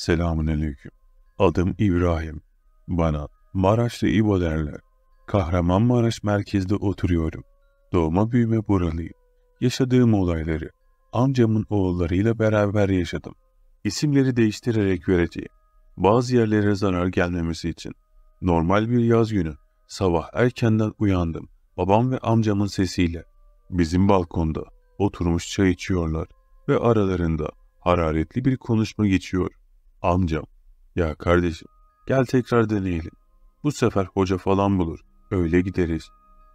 Selamun Aleyküm. Adım İbrahim. Bana Maraşlı İbo derler. Kahramanmaraş merkezde oturuyorum. Doğma büyüme buralıyım. Yaşadığım olayları amcamın oğullarıyla beraber yaşadım. İsimleri değiştirerek vereceğim. Bazı yerlere zarar gelmemesi için. Normal bir yaz günü sabah erkenden uyandım. Babam ve amcamın sesiyle. Bizim balkonda oturmuş çay içiyorlar ve aralarında hararetli bir konuşma geçiyor. Amcam, ya kardeşim gel tekrar deneyelim. Bu sefer hoca falan bulur. Öyle gideriz.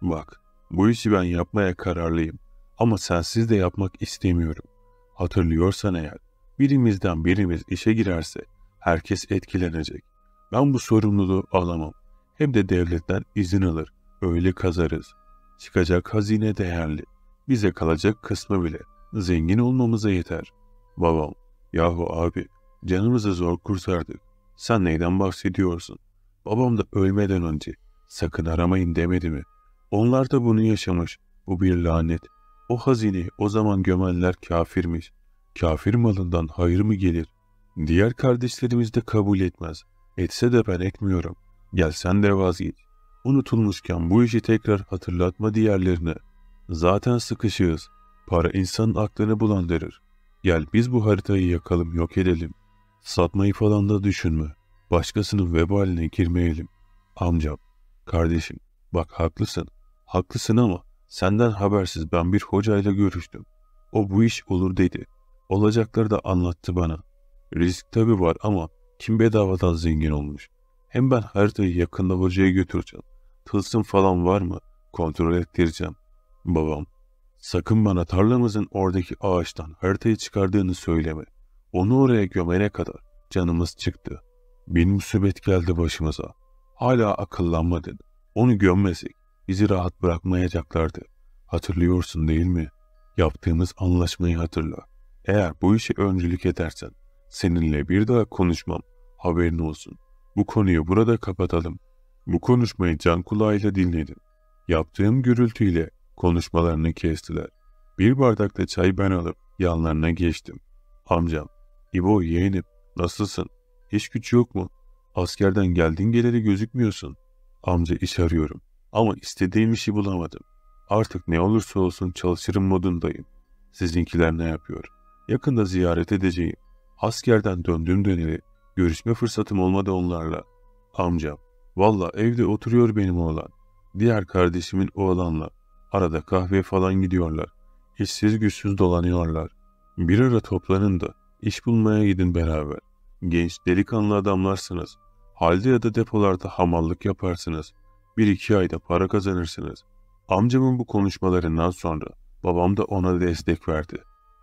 Bak, bu işi ben yapmaya kararlıyım. Ama sensiz de yapmak istemiyorum. Hatırlıyorsan eğer, birimizden birimiz işe girerse herkes etkilenecek. Ben bu sorumluluğu alamam. Hem de devletler izin alır. Öyle kazarız. Çıkacak hazine değerli. Bize kalacak kısmı bile. Zengin olmamıza yeter. Babam, yahu abi Canımızı zor kurtardık. Sen neyden bahsediyorsun? Babam da ölmeden önce sakın aramayın demedi mi? Onlar da bunu yaşamış. Bu bir lanet. O hazineyi o zaman gömenler kafirmiş. Kafir malından hayır mı gelir? Diğer kardeşlerimiz de kabul etmez. Etse de ben etmiyorum. Gel sen de vazgeç. Unutulmuşken bu işi tekrar hatırlatma diğerlerine. Zaten sıkışığız. Para insanın aklını bulandırır. Gel biz bu haritayı yakalım yok edelim.'' Satmayı falan da düşünme. Başkasının vebaline girmeyelim. Amcam, kardeşim, bak haklısın. Haklısın ama senden habersiz ben bir hocayla görüştüm. O bu iş olur dedi. Olacakları da anlattı bana. Risk tabi var ama kim bedavadan zengin olmuş? Hem ben haritayı yakında hocaya götüreceğim. Tılsım falan var mı? Kontrol ettireceğim. Babam, sakın bana tarlamızın oradaki ağaçtan haritayı çıkardığını söyleme. Onu oraya gömene kadar canımız çıktı. Bir musibet geldi başımıza. Hala akıllanmadın. Onu gömmesek bizi rahat bırakmayacaklardı. Hatırlıyorsun değil mi? Yaptığımız anlaşmayı hatırla. Eğer bu işe öncülük edersen seninle bir daha konuşmam. Haberin olsun. Bu konuyu burada kapatalım. Bu konuşmayı can kulağıyla dinledim. Yaptığım gürültüyle konuşmalarını kestiler. Bir bardakta çay ben alıp yanlarına geçtim. Amcam İbo yeğenim nasılsın? Hiç güç yok mu? Askerden geldin geleli gözükmüyorsun. Amca iş arıyorum ama istediğim işi bulamadım. Artık ne olursa olsun çalışırım modundayım. Sizinkiler ne yapıyor? Yakında ziyaret edeceğim. Askerden döndüğüm döneli görüşme fırsatım olmadı onlarla. Amcam, valla evde oturuyor benim oğlan. Diğer kardeşimin oğlanla. Arada kahve falan gidiyorlar. İşsiz güçsüz dolanıyorlar. Bir ara toplanın da İş bulmaya gidin beraber. Genç delikanlı adamlarsınız. Halde ya da depolarda hamallık yaparsınız. Bir iki ayda para kazanırsınız. Amcamın bu konuşmalarından sonra babam da ona destek verdi.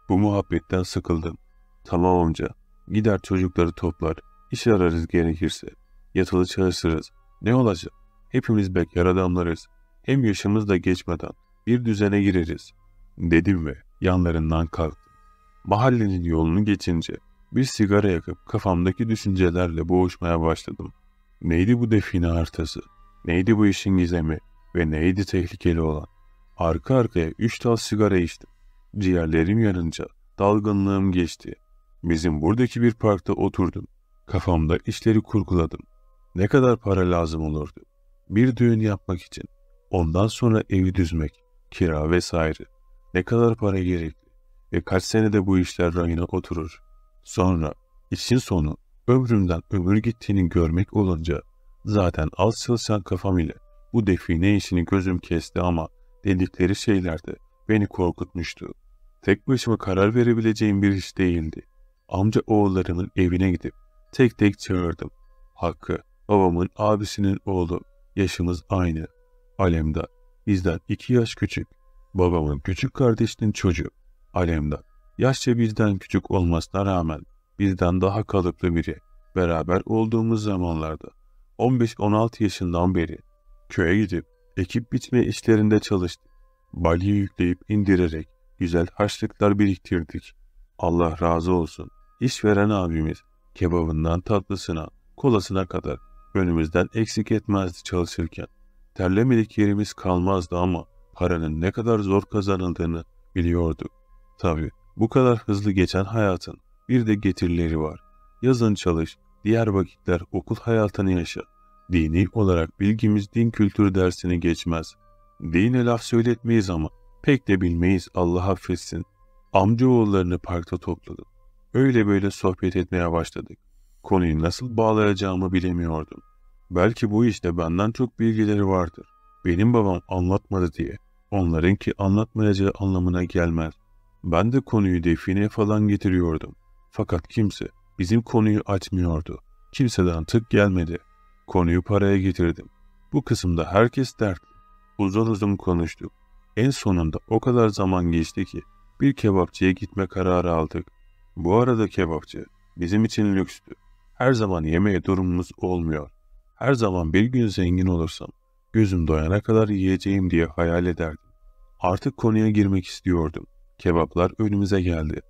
Bu muhabbetten sıkıldım. Tamam amca, gider çocukları toplar, iş ararız gerekirse. Yatılı çalışırız. Ne olacak? Hepimiz bekar adamlarız. Hem yaşımız da geçmeden bir düzene gireriz. Dedim ve yanlarından kalktım. Mahallenin yolunu geçince bir sigara yakıp kafamdaki düşüncelerle boğuşmaya başladım. Neydi bu define haritası? Neydi bu işin gizemi? Ve neydi tehlikeli olan? Arka arkaya üç tal sigara içtim. Ciğerlerim yanınca dalgınlığım geçti. Bizim buradaki bir parkta oturdum. Kafamda işleri kurguladım. Ne kadar para lazım olurdu? Bir düğün yapmak için. Ondan sonra evi düzmek, kira vesaire. Ne kadar para gerek? E kaç senede bu işler rayına oturur. Sonra işin sonu ömrümden ömür gittiğini görmek olunca zaten az çalışan kafam ile bu define işini gözüm kesti ama dedikleri şeyler de beni korkutmuştu. Tek başıma karar verebileceğim bir iş değildi. Amca oğullarımın evine gidip tek tek çağırdım. Hakkı, babamın abisinin oğlu, yaşımız aynı. Alemdar, bizden iki yaş küçük. Babamın küçük kardeşinin çocuğu. Alemdar, yaşça bizden küçük olmasına rağmen bizden daha kalıplı biri. Beraber olduğumuz zamanlarda 15-16 yaşından beri köye gidip ekip bitme işlerinde çalıştık. Balya yükleyip indirerek güzel harçlıklar biriktirdik. Allah razı olsun. İşveren abimiz kebabından tatlısına, kolasına kadar önümüzden eksik etmezdi çalışırken. Terlemedik yerimiz kalmazdı ama paranın ne kadar zor kazanıldığını biliyorduk. Tabii. bu kadar hızlı geçen hayatın bir de getirileri var. Yazın çalış, diğer vakitler okul hayatını yaşa. Dini olarak bilgimiz din kültürü dersini geçmez. Dine laf söyletmeyiz ama pek de bilmeyiz Allah affetsin. Amcaoğullarını parkta topladım. Öyle böyle sohbet etmeye başladık. Konuyu nasıl bağlayacağımı bilemiyordum. Belki bu işte benden çok bilgileri vardır. Benim babam anlatmadı diye. Onlarınki anlatmayacağı anlamına gelmez. Ben de konuyu defineye falan getiriyordum. Fakat kimse bizim konuyu açmıyordu. Kimseden tık gelmedi. Konuyu paraya getirdim. Bu kısımda herkes dertli. Uzun uzun konuştuk. En sonunda o kadar zaman geçti ki bir kebapçıya gitme kararı aldık. Bu arada kebapçı bizim için lükstü. Her zaman yemeğe durumumuz olmuyor. Her zaman bir gün zengin olursam gözüm doyana kadar yiyeceğim diye hayal ederdim. Artık konuya girmek istiyordum. Kebaplar önümüze geldi.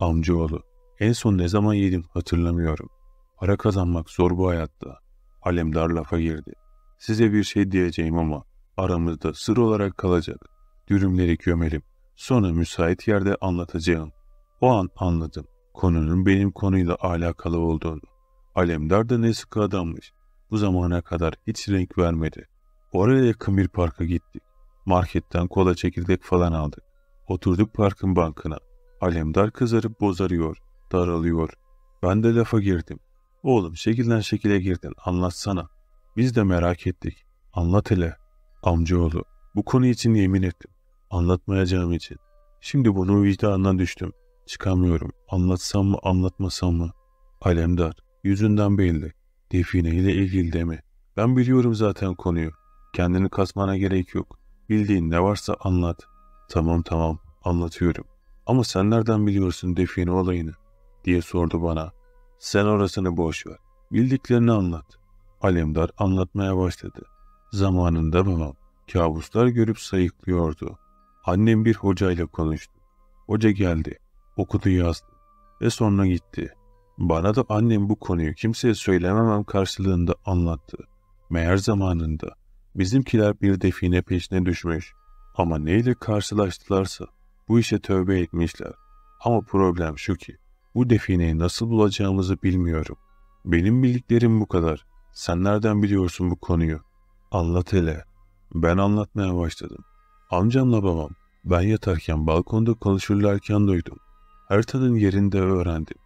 Amcaoğlu, en son ne zaman yedim hatırlamıyorum. Para kazanmak zor bu hayatta. Alemdar lafa girdi. Size bir şey diyeceğim ama aramızda sır olarak kalacak. Dürümleri gömelim. Sonra müsait yerde anlatacağım. O an anladım. Konunun benim konuyla alakalı olduğunu. Alemdar da ne sıkı adammış. Bu zamana kadar hiç renk vermedi. Oraya yakın bir parka gittik. Marketten kola çekirdek falan aldık. Oturduk parkın bankına. Alemdar kızarıp bozarıyor, daralıyor. Ben de lafa girdim. Oğlum şekilden şekile girdin, anlatsana. Biz de merak ettik. Anlat hele. Amcaoğlu, bu konu için yemin ettim. Anlatmayacağım için. Şimdi bunu vicdanına düştüm. Çıkamıyorum. Anlatsam mı, anlatmasam mı? Alemdar, yüzünden belli. Define ile ilgili deme. Ben biliyorum zaten konuyu. Kendini kasmana gerek yok. Bildiğin ne varsa anlat. Tamam tamam anlatıyorum. Ama sen nereden biliyorsun defne olayını? diye sordu bana. Sen orasını boş ver. Bildiklerini anlat. Alemdar anlatmaya başladı. Zamanında babam kabuslar görüp sayıklıyordu. Annem bir hocayla konuştu. Hoca geldi, okudu yazdı ve sonra gitti. Bana da annem bu konuyu kimseye söylememem karşılığında anlattı. Meğer zamanında bizimkiler bir define peşine düşmüş. Ama neyle karşılaştılarsa bu işe tövbe etmişler. Ama problem şu ki bu defineyi nasıl bulacağımızı bilmiyorum. Benim bildiklerim bu kadar. Sen nereden biliyorsun bu konuyu? Anlat hele. Ben anlatmaya başladım. Amcamla babam ben yatarken balkonda konuşurlarken duydum. Haritanın yerinde öğrendim.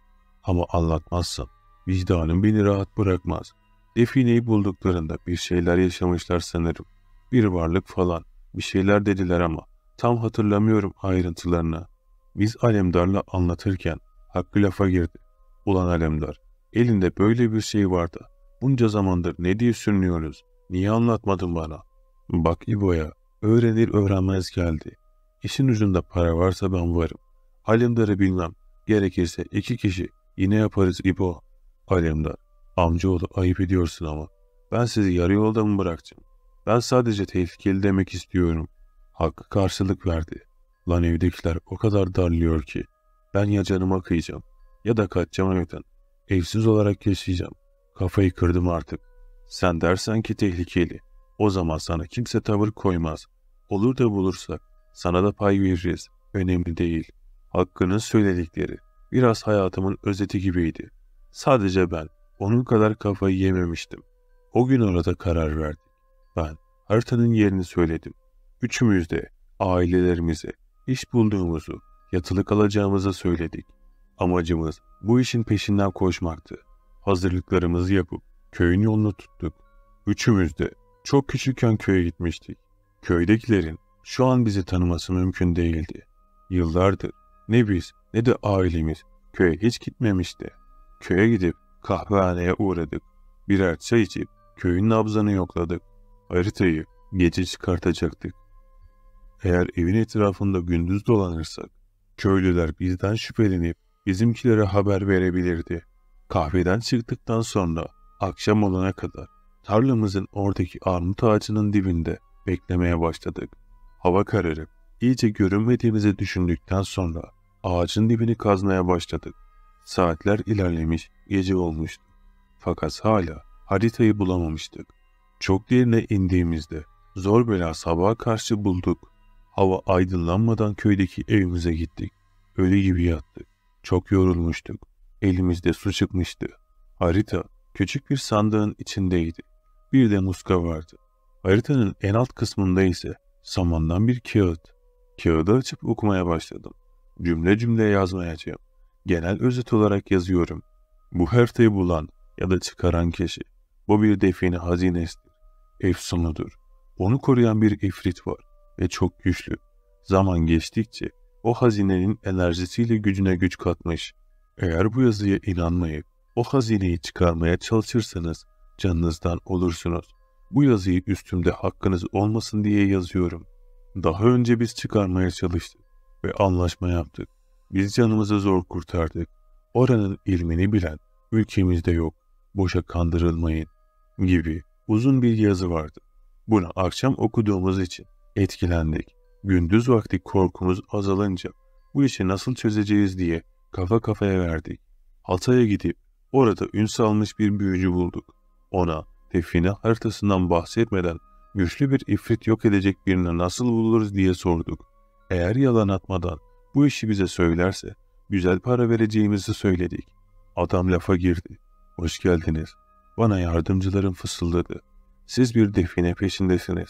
Ama anlatmazsam vicdanım beni rahat bırakmaz. Defineyi bulduklarında bir şeyler yaşamışlar sanırım. Bir varlık falan. Bir şeyler dediler ama tam hatırlamıyorum ayrıntılarını. Biz Alemdar'la anlatırken Hakkı lafa girdi. Ulan Alemdar, elinde böyle bir şey vardı. Bunca zamandır ne diye sürünüyoruz? Niye anlatmadın bana? Bak İbo'ya, öğrenir öğrenmez geldi. İşin ucunda para varsa ben varım. Alemdar'ı bilmem. Gerekirse iki kişi yine yaparız İbo. Alemdar, amcaoğlu ayıp ediyorsun ama. Ben sizi yarı yolda mı bıraktım? Ben sadece tehlikeli demek istiyorum. Hakkı karşılık verdi. Lan evdekiler o kadar darlıyor ki. Ben ya canıma kıyacağım ya da kaçacağım evden. Evsiz olarak yaşayacağım. Kafayı kırdım artık. Sen dersen ki tehlikeli. O zaman sana kimse tavır koymaz. Olur da bulursak sana da pay veririz. Önemli değil. Hakkının söyledikleri biraz hayatımın özeti gibiydi. Sadece ben onun kadar kafayı yememiştim. O gün orada karar verdi. Ben haritanın yerini söyledim. Üçümüz de ailelerimize iş bulduğumuzu, yatılık alacağımızı söyledik. Amacımız bu işin peşinden koşmaktı. Hazırlıklarımızı yapıp köyün yolunu tuttuk. Üçümüz de çok küçükken köye gitmiştik. Köydekilerin şu an bizi tanıması mümkün değildi. Yıllardır ne biz ne de ailemiz köye hiç gitmemişti. Köye gidip kahvehaneye uğradık. Birer çay içip köyün nabzını yokladık. Haritayı gece çıkartacaktık. Eğer evin etrafında gündüz dolanırsak, köylüler bizden şüphelenip bizimkilere haber verebilirdi. Kahveden çıktıktan sonra akşam olana kadar tarlamızın oradaki armut ağacının dibinde beklemeye başladık. Hava kararıp iyice görünmediğimizi düşündükten sonra ağacın dibini kazmaya başladık. Saatler ilerlemiş, gece olmuştu. Fakat hala haritayı bulamamıştık. Çok derine indiğimizde zor bela sabaha karşı bulduk. Hava aydınlanmadan köydeki evimize gittik. Ölü gibi yattık. Çok yorulmuştuk. Elimizde su çıkmıştı. Harita küçük bir sandığın içindeydi. Bir de muska vardı. Haritanın en alt kısmında ise samandan bir kağıt. Kağıdı açıp okumaya başladım. Cümle cümle yazmayacağım. Genel özet olarak yazıyorum. Bu haritayı bulan ya da çıkaran kişi bu bir define hazinesi efsunudur. Onu koruyan bir ifrit var ve çok güçlü. Zaman geçtikçe o hazinenin enerjisiyle gücüne güç katmış. Eğer bu yazıya inanmayıp o hazineyi çıkarmaya çalışırsanız canınızdan olursunuz. Bu yazıyı üstümde hakkınız olmasın diye yazıyorum. Daha önce biz çıkarmaya çalıştık ve anlaşma yaptık. Biz canımızı zor kurtardık. Oranın ilmini bilen ülkemizde yok. Boşa kandırılmayın gibi uzun bir yazı vardı. Bunu akşam okuduğumuz için etkilendik. Gündüz vakti korkumuz azalınca bu işi nasıl çözeceğiz diye kafa kafaya verdik. Hatay'a gidip orada ün salmış bir büyücü bulduk. Ona tefine haritasından bahsetmeden güçlü bir ifrit yok edecek birini nasıl buluruz diye sorduk. Eğer yalan atmadan bu işi bize söylerse güzel para vereceğimizi söyledik. Adam lafa girdi. Hoş geldiniz. Bana yardımcılarım fısıldadı. Siz bir define peşindesiniz.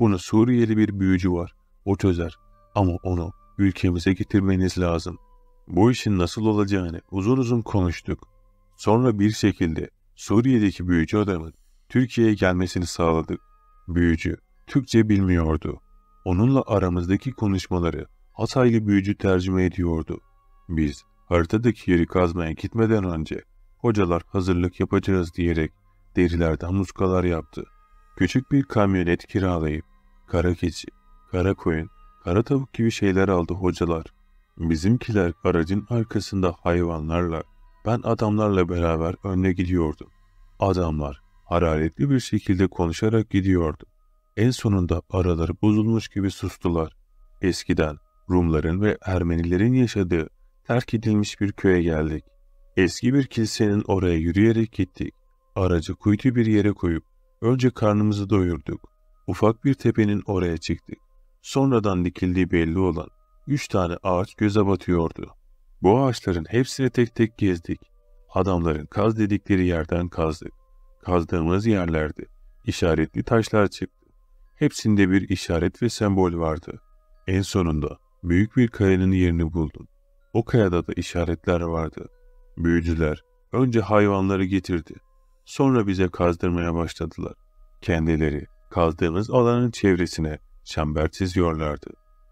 Bunu Suriyeli bir büyücü var. O çözer. Ama onu ülkemize getirmeniz lazım. Bu işin nasıl olacağını uzun uzun konuştuk. Sonra bir şekilde Suriye'deki büyücü adamın Türkiye'ye gelmesini sağladık. Büyücü Türkçe bilmiyordu. Onunla aramızdaki konuşmaları Hataylı büyücü tercüme ediyordu. Biz haritadaki yeri kazmaya gitmeden önce hocalar hazırlık yapacağız diyerek derilerden muskalar yaptı. Küçük bir kamyonet kiralayıp kara keçi, kara koyun, kara tavuk gibi şeyler aldı hocalar. Bizimkiler aracın arkasında hayvanlarla, ben adamlarla beraber önüne gidiyordum. Adamlar hararetli bir şekilde konuşarak gidiyordu. En sonunda araları bozulmuş gibi sustular. Eskiden Rumların ve Ermenilerin yaşadığı terk edilmiş bir köye geldik. Eski bir kilisenin oraya yürüyerek gittik. Aracı kuytu bir yere koyup önce karnımızı doyurduk. Ufak bir tepenin oraya çıktık. Sonradan dikildiği belli olan üç tane ağaç göze batıyordu. Bu ağaçların hepsini tek tek gezdik. Adamların kaz dedikleri yerden kazdık. Kazdığımız yerlerde işaretli taşlar çıktı. Hepsinde bir işaret ve sembol vardı. En sonunda büyük bir kayanın yerini buldum. O kayada da işaretler vardı.'' Büyücüler önce hayvanları getirdi. Sonra bize kazdırmaya başladılar. Kendileri kazdığımız alanın çevresine çember çiziyorlardı.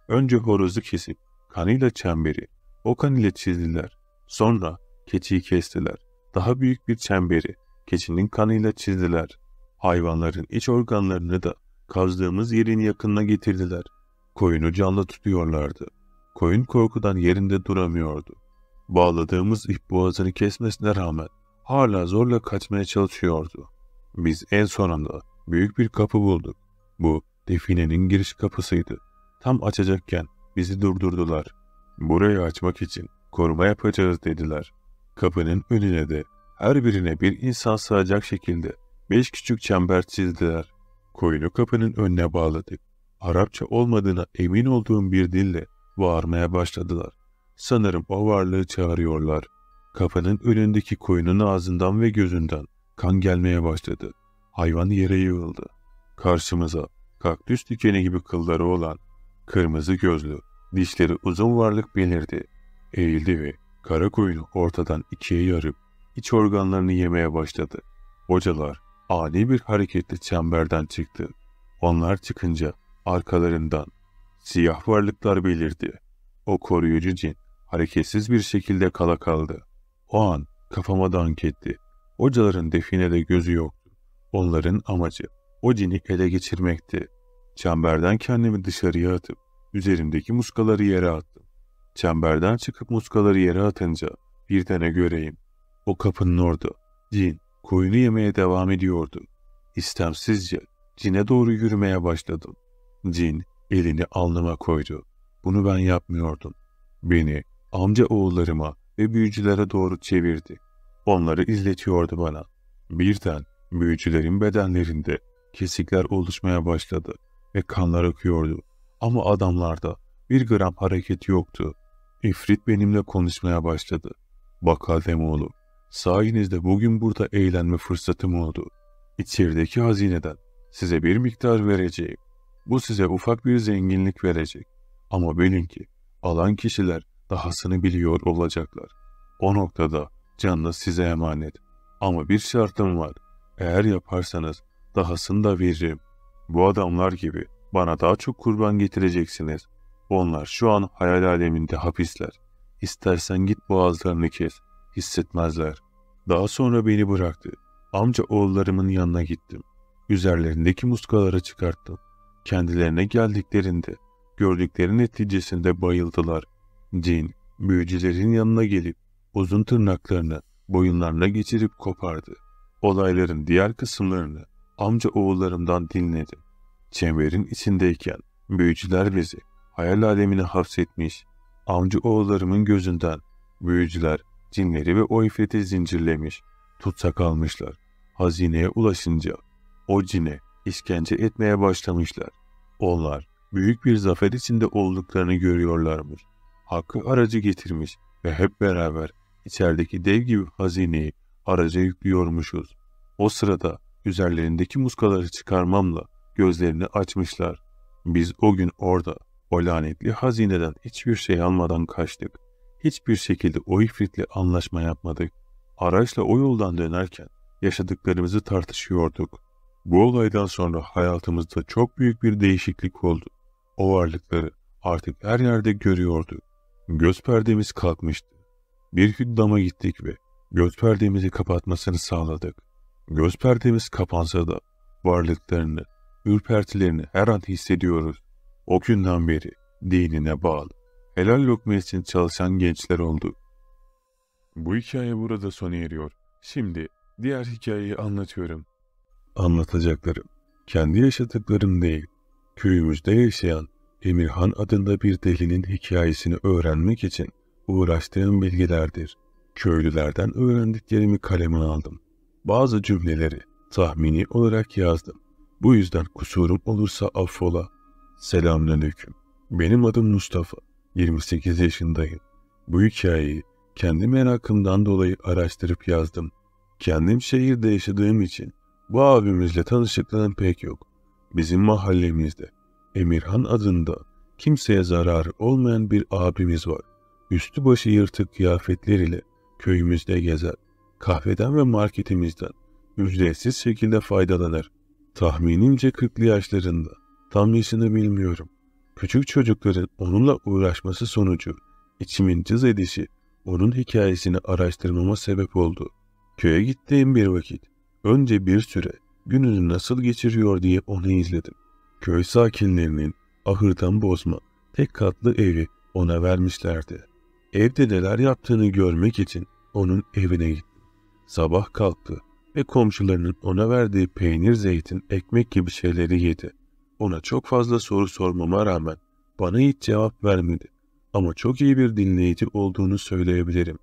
Önce horozu kesip kanıyla çemberi, o kan ile çizdiler. Sonra keçiyi kestiler. Daha büyük bir çemberi keçinin kanıyla çizdiler. Hayvanların iç organlarını da kazdığımız yerin yakınına getirdiler. Koyunu canlı tutuyorlardı. Koyun korkudan yerinde duramıyordu. Bağladığımız ip boğazını kesmesine rağmen hala zorla kaçmaya çalışıyordu. Biz en sonunda büyük bir kapı bulduk. Bu definenin giriş kapısıydı. Tam açacakken bizi durdurdular. Burayı açmak için koruma yapacağız dediler. Kapının önüne de her birine bir insan sığacak şekilde beş küçük çember çizdiler. Koyunu kapının önüne bağladık. Arapça olmadığına emin olduğum bir dille bağırmaya başladılar. Sanırım o varlığı çağırıyorlar. Kapının önündeki koyunun ağzından ve gözünden kan gelmeye başladı. Hayvan yere yığıldı. Karşımıza kaktüs dikeni gibi kılları olan kırmızı gözlü, dişleri uzun varlık belirdi. Eğildi ve kara koyunu ortadan ikiye yarıp iç organlarını yemeye başladı. Hocalar ani bir hareketle çemberden çıktı. Onlar çıkınca arkalarından siyah varlıklar belirdi. O koruyucu cin hareketsiz bir şekilde kala kaldı. O an kafama dank etti. Hocaların definede gözü yoktu. Onların amacı o cini ele geçirmekti. Çemberden kendimi dışarıya atıp üzerimdeki muskaları yere attım. Çemberden çıkıp muskaları yere atınca bir tane göreyim. O kapının orada cin koyunu yemeye devam ediyordu. İstemsizce cine doğru yürümeye başladım. Cin elini alnıma koydu. Bunu ben yapmıyordum. Beni amca oğullarıma ve büyücülere doğru çevirdi. Onları izletiyordu bana. Birden büyücülerin bedenlerinde kesikler oluşmaya başladı ve kanlar akıyordu. Ama adamlarda bir gram hareket yoktu. İfrit benimle konuşmaya başladı. Bak Ademoğlu, sayenizde bugün burada eğlenme fırsatım oldu. İçerideki hazineden size bir miktar vereceğim. Bu size ufak bir zenginlik verecek. Ama bilin ki alan kişiler dahasını biliyor olacaklar. O noktada canlı size emanet. Ama bir şartım var. Eğer yaparsanız dahasını da veririm. Bu adamlar gibi bana daha çok kurban getireceksiniz. Onlar şu an hayal aleminde hapisler. İstersen git boğazlarını kes. Hissetmezler. Daha sonra beni bıraktı. Amca oğullarımın yanına gittim. Üzerlerindeki muskaları çıkarttım. Kendilerine geldiklerinde gördükleri neticesinde bayıldılar.'' Din, büyücülerin yanına gelip uzun tırnaklarını boyunlarına geçirip kopardı. Olayların diğer kısımlarını amca oğullarımdan dinledim. Çemberin içindeyken büyücüler bizi hayal alemine hapsetmiş, amca oğullarımın gözünden büyücüler cinleri ve o ifreti zincirlemiş, tutsak almışlar. Hazineye ulaşınca o cine işkence etmeye başlamışlar. Onlar büyük bir zafer içinde olduklarını görüyorlarmış. Hakk'ı aracı getirmiş ve hep beraber içerideki dev gibi hazineyi araca yüklüyormuşuz. O sırada üzerlerindeki muskaları çıkarmamla gözlerini açmışlar. Biz o gün orada o lanetli hazineden hiçbir şey almadan kaçtık. Hiçbir şekilde o ifritle anlaşma yapmadık. Araçla o yoldan dönerken yaşadıklarımızı tartışıyorduk. Bu olaydan sonra hayatımızda çok büyük bir değişiklik oldu. O varlıkları artık her yerde görüyorduk. Göz perdemiz kalkmıştı. Bir hüddama gittik ve göz perdemizi kapatmasını sağladık. Göz perdemiz kapansa da varlıklarını, ürpertilerini her an hissediyoruz. O günden beri dinine bağlı, helal lokma için çalışan gençler oldu. Bu hikaye burada sona eriyor. Şimdi diğer hikayeyi anlatıyorum. Anlatacaklarım, kendi yaşadıklarım değil, köyümüzde yaşayan Emirhan adında bir delinin hikayesini öğrenmek için uğraştığım bilgilerdir. Köylülerden öğrendiklerimi kaleme aldım. Bazı cümleleri tahmini olarak yazdım. Bu yüzden kusurum olursa affola. Selamünaleyküm. Benim adım Mustafa. 28 yaşındayım. Bu hikayeyi kendi merakımdan dolayı araştırıp yazdım. Kendim şehirde yaşadığım için bu abimizle tanışıklığım pek yok. Bizim mahallemizde Emirhan adında kimseye zararı olmayan bir abimiz var. Üstü başı yırtık kıyafetler ile köyümüzde gezer. Kahveden ve marketimizden ücretsiz şekilde faydalanır. Tahminimce 40'lı yaşlarında. Tam yaşını bilmiyorum. Küçük çocukların onunla uğraşması sonucu içimin cız edişi onun hikayesini araştırmama sebep oldu. Köye gittiğim bir vakit önce bir süre gününü nasıl geçiriyor diye onu izledim. Köy sakinlerinin ahırdan bozma tek katlı evi ona vermişlerdi. Evde neler yaptığını görmek için onun evine gitti. Sabah kalktı ve komşularının ona verdiği peynir, zeytin, ekmek gibi şeyleri yedi. Ona çok fazla soru sormama rağmen bana hiç cevap vermedi. Ama çok iyi bir dinleyici olduğunu söyleyebilirim.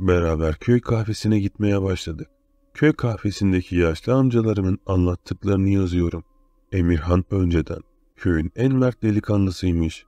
Beraber köy kahvesine gitmeye başladı. Köy kahvesindeki yaşlı amcalarımın anlattıklarını yazıyorum. Emirhan önceden köyün en mert delikanlısıymış.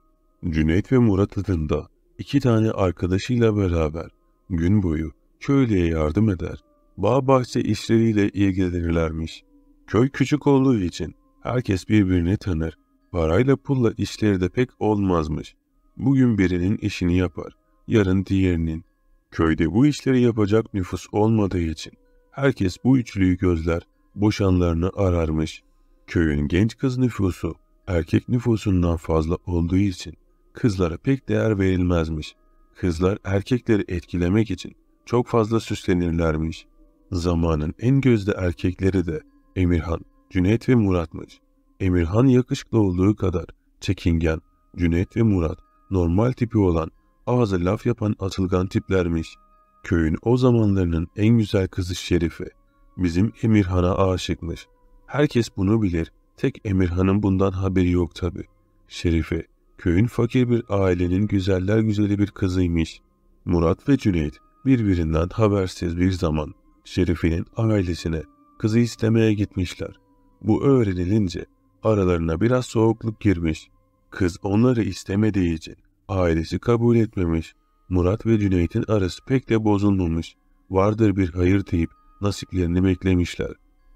Cüneyt ve Murat adında iki tane arkadaşıyla beraber gün boyu köylüye yardım eder, bağ bahçe işleriyle ilgilenirlermiş. Köy küçük olduğu için herkes birbirini tanır, parayla pulla işleri de pek olmazmış. Bugün birinin işini yapar, yarın diğerinin. Köyde bu işleri yapacak nüfus olmadığı için herkes bu üçlüyü gözler, boşanlarını ararmış.'' Köyün genç kız nüfusu erkek nüfusundan fazla olduğu için kızlara pek değer verilmezmiş. Kızlar erkekleri etkilemek için çok fazla süslenirlermiş. Zamanın en gözde erkekleri de Emirhan, Cüneyt ve Murat'mış. Emirhan yakışıklı olduğu kadar çekingen, Cüneyt ve Murat normal tipi olan, ağza laf yapan atılgan tiplermiş. Köyün o zamanlarının en güzel kızı Şerife, bizim Emirhan'a aşıkmış.'' Herkes bunu bilir. Tek Emirhan'ın bundan haberi yok tabi. Şerife, köyün fakir bir ailenin güzeller güzeli bir kızıymış. Murat ve Cüneyt birbirinden habersiz bir zaman Şerife'nin ailesine kızı istemeye gitmişler. Bu öğrenilince aralarına biraz soğukluk girmiş. Kız onları istemediği için ailesi kabul etmemiş. Murat ve Cüneyt'in arası pek de bozulmamış. Vardır bir hayır deyip nasiplerini beklemişler.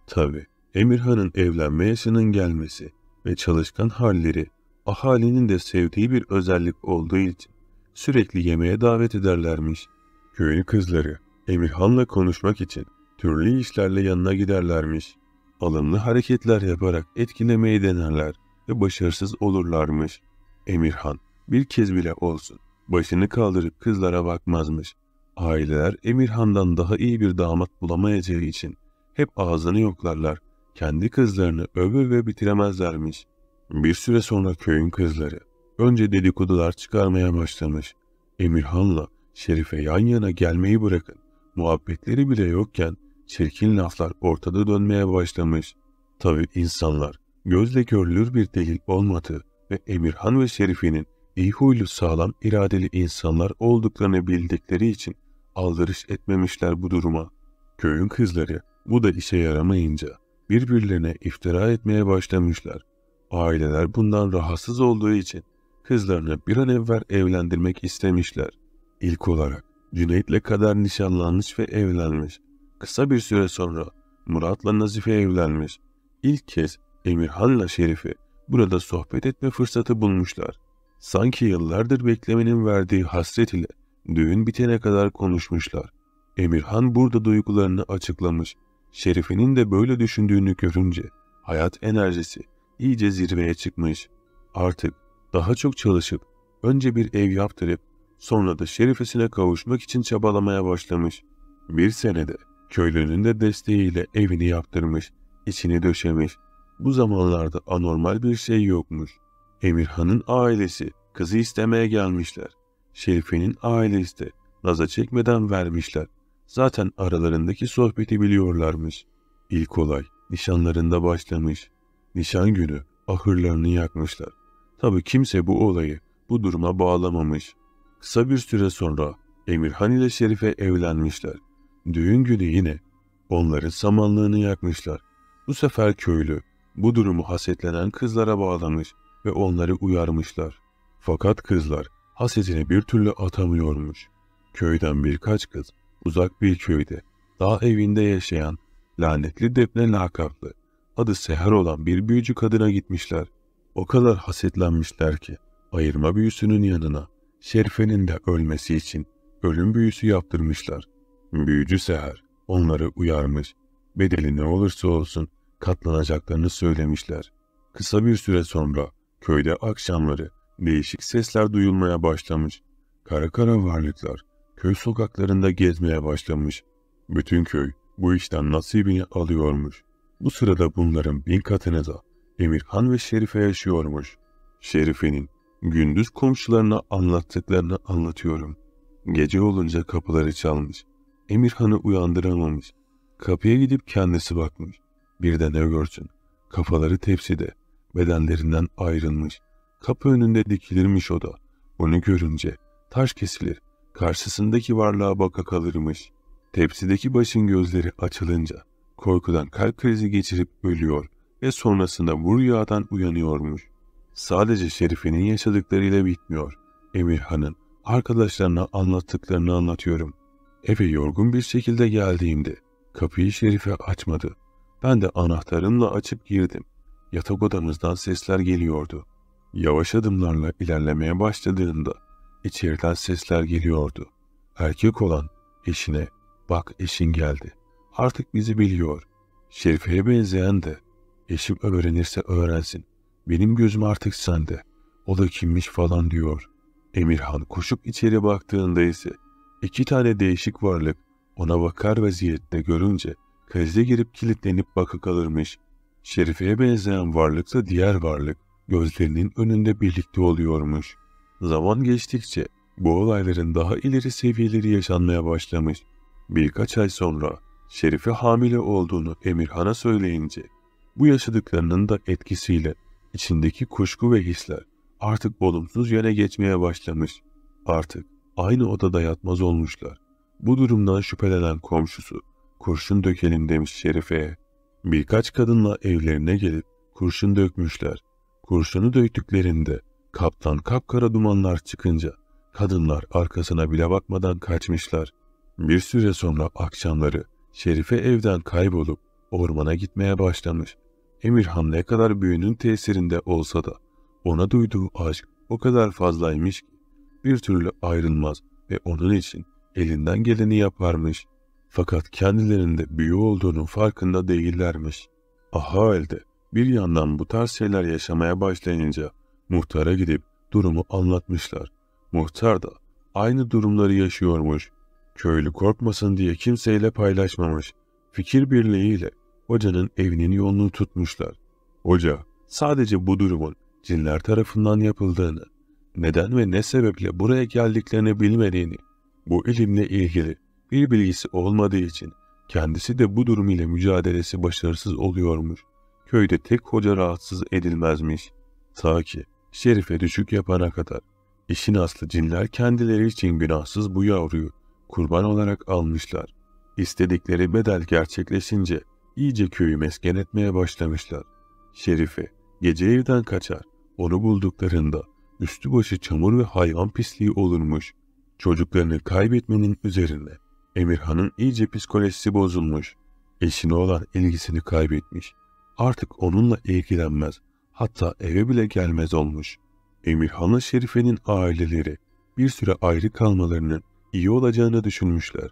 Tabii. Emirhan'ın evlenme yaşının gelmesi ve çalışkan halleri ahalinin de sevdiği bir özellik olduğu için sürekli yemeğe davet ederlermiş. Köylü kızları Emirhan'la konuşmak için türlü işlerle yanına giderlermiş. Alımlı hareketler yaparak etkilemeyi denerler ve başarısız olurlarmış. Emirhan bir kez bile olsun başını kaldırıp kızlara bakmazmış. Aileler Emirhan'dan daha iyi bir damat bulamayacağı için hep ağzını yoklarlar kendi kızlarını öve ve bitiremezlermiş. Bir süre sonra köyün kızları önce dedikodular çıkarmaya başlamış. Emirhan'la Şerife yan yana gelmeyi bırakın. Muhabbetleri bile yokken çirkin laflar ortada dönmeye başlamış. Tabi insanlar gözle görülür bir delil olmadığı ve Emirhan ve Şerife'nin iyi huylu sağlam iradeli insanlar olduklarını bildikleri için aldırış etmemişler bu duruma. Köyün kızları bu da işe yaramayınca birbirlerine iftira etmeye başlamışlar. Aileler bundan rahatsız olduğu için kızlarını bir an evvel evlendirmek istemişler. İlk olarak Cüneyt'le kadar nişanlanmış ve evlenmiş. Kısa bir süre sonra Murat'la Nazife evlenmiş. İlk kez Emirhan'la Şerif'i burada sohbet etme fırsatı bulmuşlar. Sanki yıllardır beklemenin verdiği hasret ile düğün bitene kadar konuşmuşlar. Emirhan burada duygularını açıklamış. Şerife'nin de böyle düşündüğünü görünce hayat enerjisi iyice zirveye çıkmış. Artık daha çok çalışıp önce bir ev yaptırıp sonra da şerifesine kavuşmak için çabalamaya başlamış. Bir senede köylünün de desteğiyle evini yaptırmış, içini döşemiş. Bu zamanlarda anormal bir şey yokmuş. Emirhan'ın ailesi kızı istemeye gelmişler. Şerife'nin ailesi de naza çekmeden vermişler. Zaten aralarındaki sohbeti biliyorlarmış. İlk olay nişanlarında başlamış. Nişan günü ahırlarını yakmışlar. Tabi kimse bu olayı bu duruma bağlamamış. Kısa bir süre sonra Emirhan ile Şerife evlenmişler. Düğün günü yine onların samanlığını yakmışlar. Bu sefer köylü bu durumu hasetlenen kızlara bağlamış ve onları uyarmışlar. Fakat kızlar hasetini bir türlü atamıyormuş. Köyden birkaç kız uzak bir köyde, dağ evinde yaşayan, lanetli Defne lakaplı, adı Seher olan bir büyücü kadına gitmişler. O kadar hasetlenmişler ki, ayırma büyüsünün yanına, Şerife'nin de ölmesi için ölüm büyüsü yaptırmışlar. Büyücü Seher onları uyarmış, bedeli ne olursa olsun katlanacaklarını söylemişler. Kısa bir süre sonra köyde akşamları değişik sesler duyulmaya başlamış. Kara kara varlıklar köy sokaklarında gezmeye başlamış. Bütün köy bu işten nasibini alıyormuş. Bu sırada bunların bin katını da Emirhan ve Şerife yaşıyormuş. Şerife'nin gündüz komşularına anlattıklarını anlatıyorum. Gece olunca kapıları çalmış. Emirhan'ı uyandıramamış. Kapıya gidip kendisi bakmış. Bir de ne görsün. Kafaları tepside, bedenlerinden ayrılmış. Kapı önünde dikilirmiş o da. Onu görünce taş kesilir, Karşısındaki varlığa baka kalırmış. Tepsideki başın gözleri açılınca korkudan kalp krizi geçirip ölüyor ve sonrasında bu rüyadan uyanıyormuş. Sadece Şerife'nin yaşadıklarıyla bitmiyor. Emirhan'ın arkadaşlarına anlattıklarını anlatıyorum. Eve yorgun bir şekilde geldiğimde kapıyı Şerife açmadı. Ben de anahtarımla açıp girdim. Yatak odamızdan sesler geliyordu. Yavaş adımlarla ilerlemeye başladığında İçeriden sesler geliyordu. Erkek olan eşine bak eşin geldi. Artık bizi biliyor. Şerife'ye benzeyen de eşim öğrenirse öğrensin. Benim gözüm artık sende. O da kimmiş falan diyor. Emirhan koşup içeri baktığında ise iki tane değişik varlık ona bakar vaziyette görünce krize girip kilitlenip bakı kalırmış. Şerife'ye benzeyen varlıkla diğer varlık gözlerinin önünde birlikte oluyormuş.'' Zaman geçtikçe bu olayların daha ileri seviyeleri yaşanmaya başlamış. Birkaç ay sonra Şerife hamile olduğunu Emirhan'a söyleyince bu yaşadıklarının da etkisiyle içindeki kuşku ve hisler artık olumsuz yöne geçmeye başlamış. Artık aynı odada yatmaz olmuşlar. Bu durumdan şüphelenen komşusu kurşun dökelim demiş Şerife'ye. Birkaç kadınla evlerine gelip kurşun dökmüşler. Kurşunu döktüklerinde Kaptan kapkara dumanlar çıkınca kadınlar arkasına bile bakmadan kaçmışlar. Bir süre sonra akşamları Şerife evden kaybolup ormana gitmeye başlamış. Emirhan ne kadar büyünün tesirinde olsa da ona duyduğu aşk o kadar fazlaymış ki bir türlü ayrılmaz ve onun için elinden geleni yaparmış. Fakat kendilerinde büyü olduğunun farkında değillermiş. Aha elde bir yandan bu tarz şeyler yaşamaya başlayınca Muhtara gidip durumu anlatmışlar. Muhtar da aynı durumları yaşıyormuş. Köylü korkmasın diye kimseyle paylaşmamış. Fikir birliğiyle hocanın evinin yolunu tutmuşlar. Hoca sadece bu durumun cinler tarafından yapıldığını, neden ve ne sebeple buraya geldiklerini bilmediğini, bu ilimle ilgili bir bilgisi olmadığı için kendisi de bu durum ile mücadelesi başarısız oluyormuş. Köyde tek hoca rahatsız edilmezmiş. Ta ki Şerife düşük yapana kadar. İşin aslı cinler kendileri için günahsız bu yavruyu kurban olarak almışlar. İstedikleri bedel gerçekleşince iyice köyü mesken etmeye başlamışlar. Şerife gece evden kaçar. Onu bulduklarında üstü başı çamur ve hayvan pisliği olurmuş. Çocuklarını kaybetmenin üzerine Emirhan'ın iyice psikolojisi bozulmuş. Eşine olan ilgisini kaybetmiş. Artık onunla ilgilenmez hatta eve bile gelmez olmuş. Emirhan'la Şerife'nin aileleri bir süre ayrı kalmalarının iyi olacağını düşünmüşler.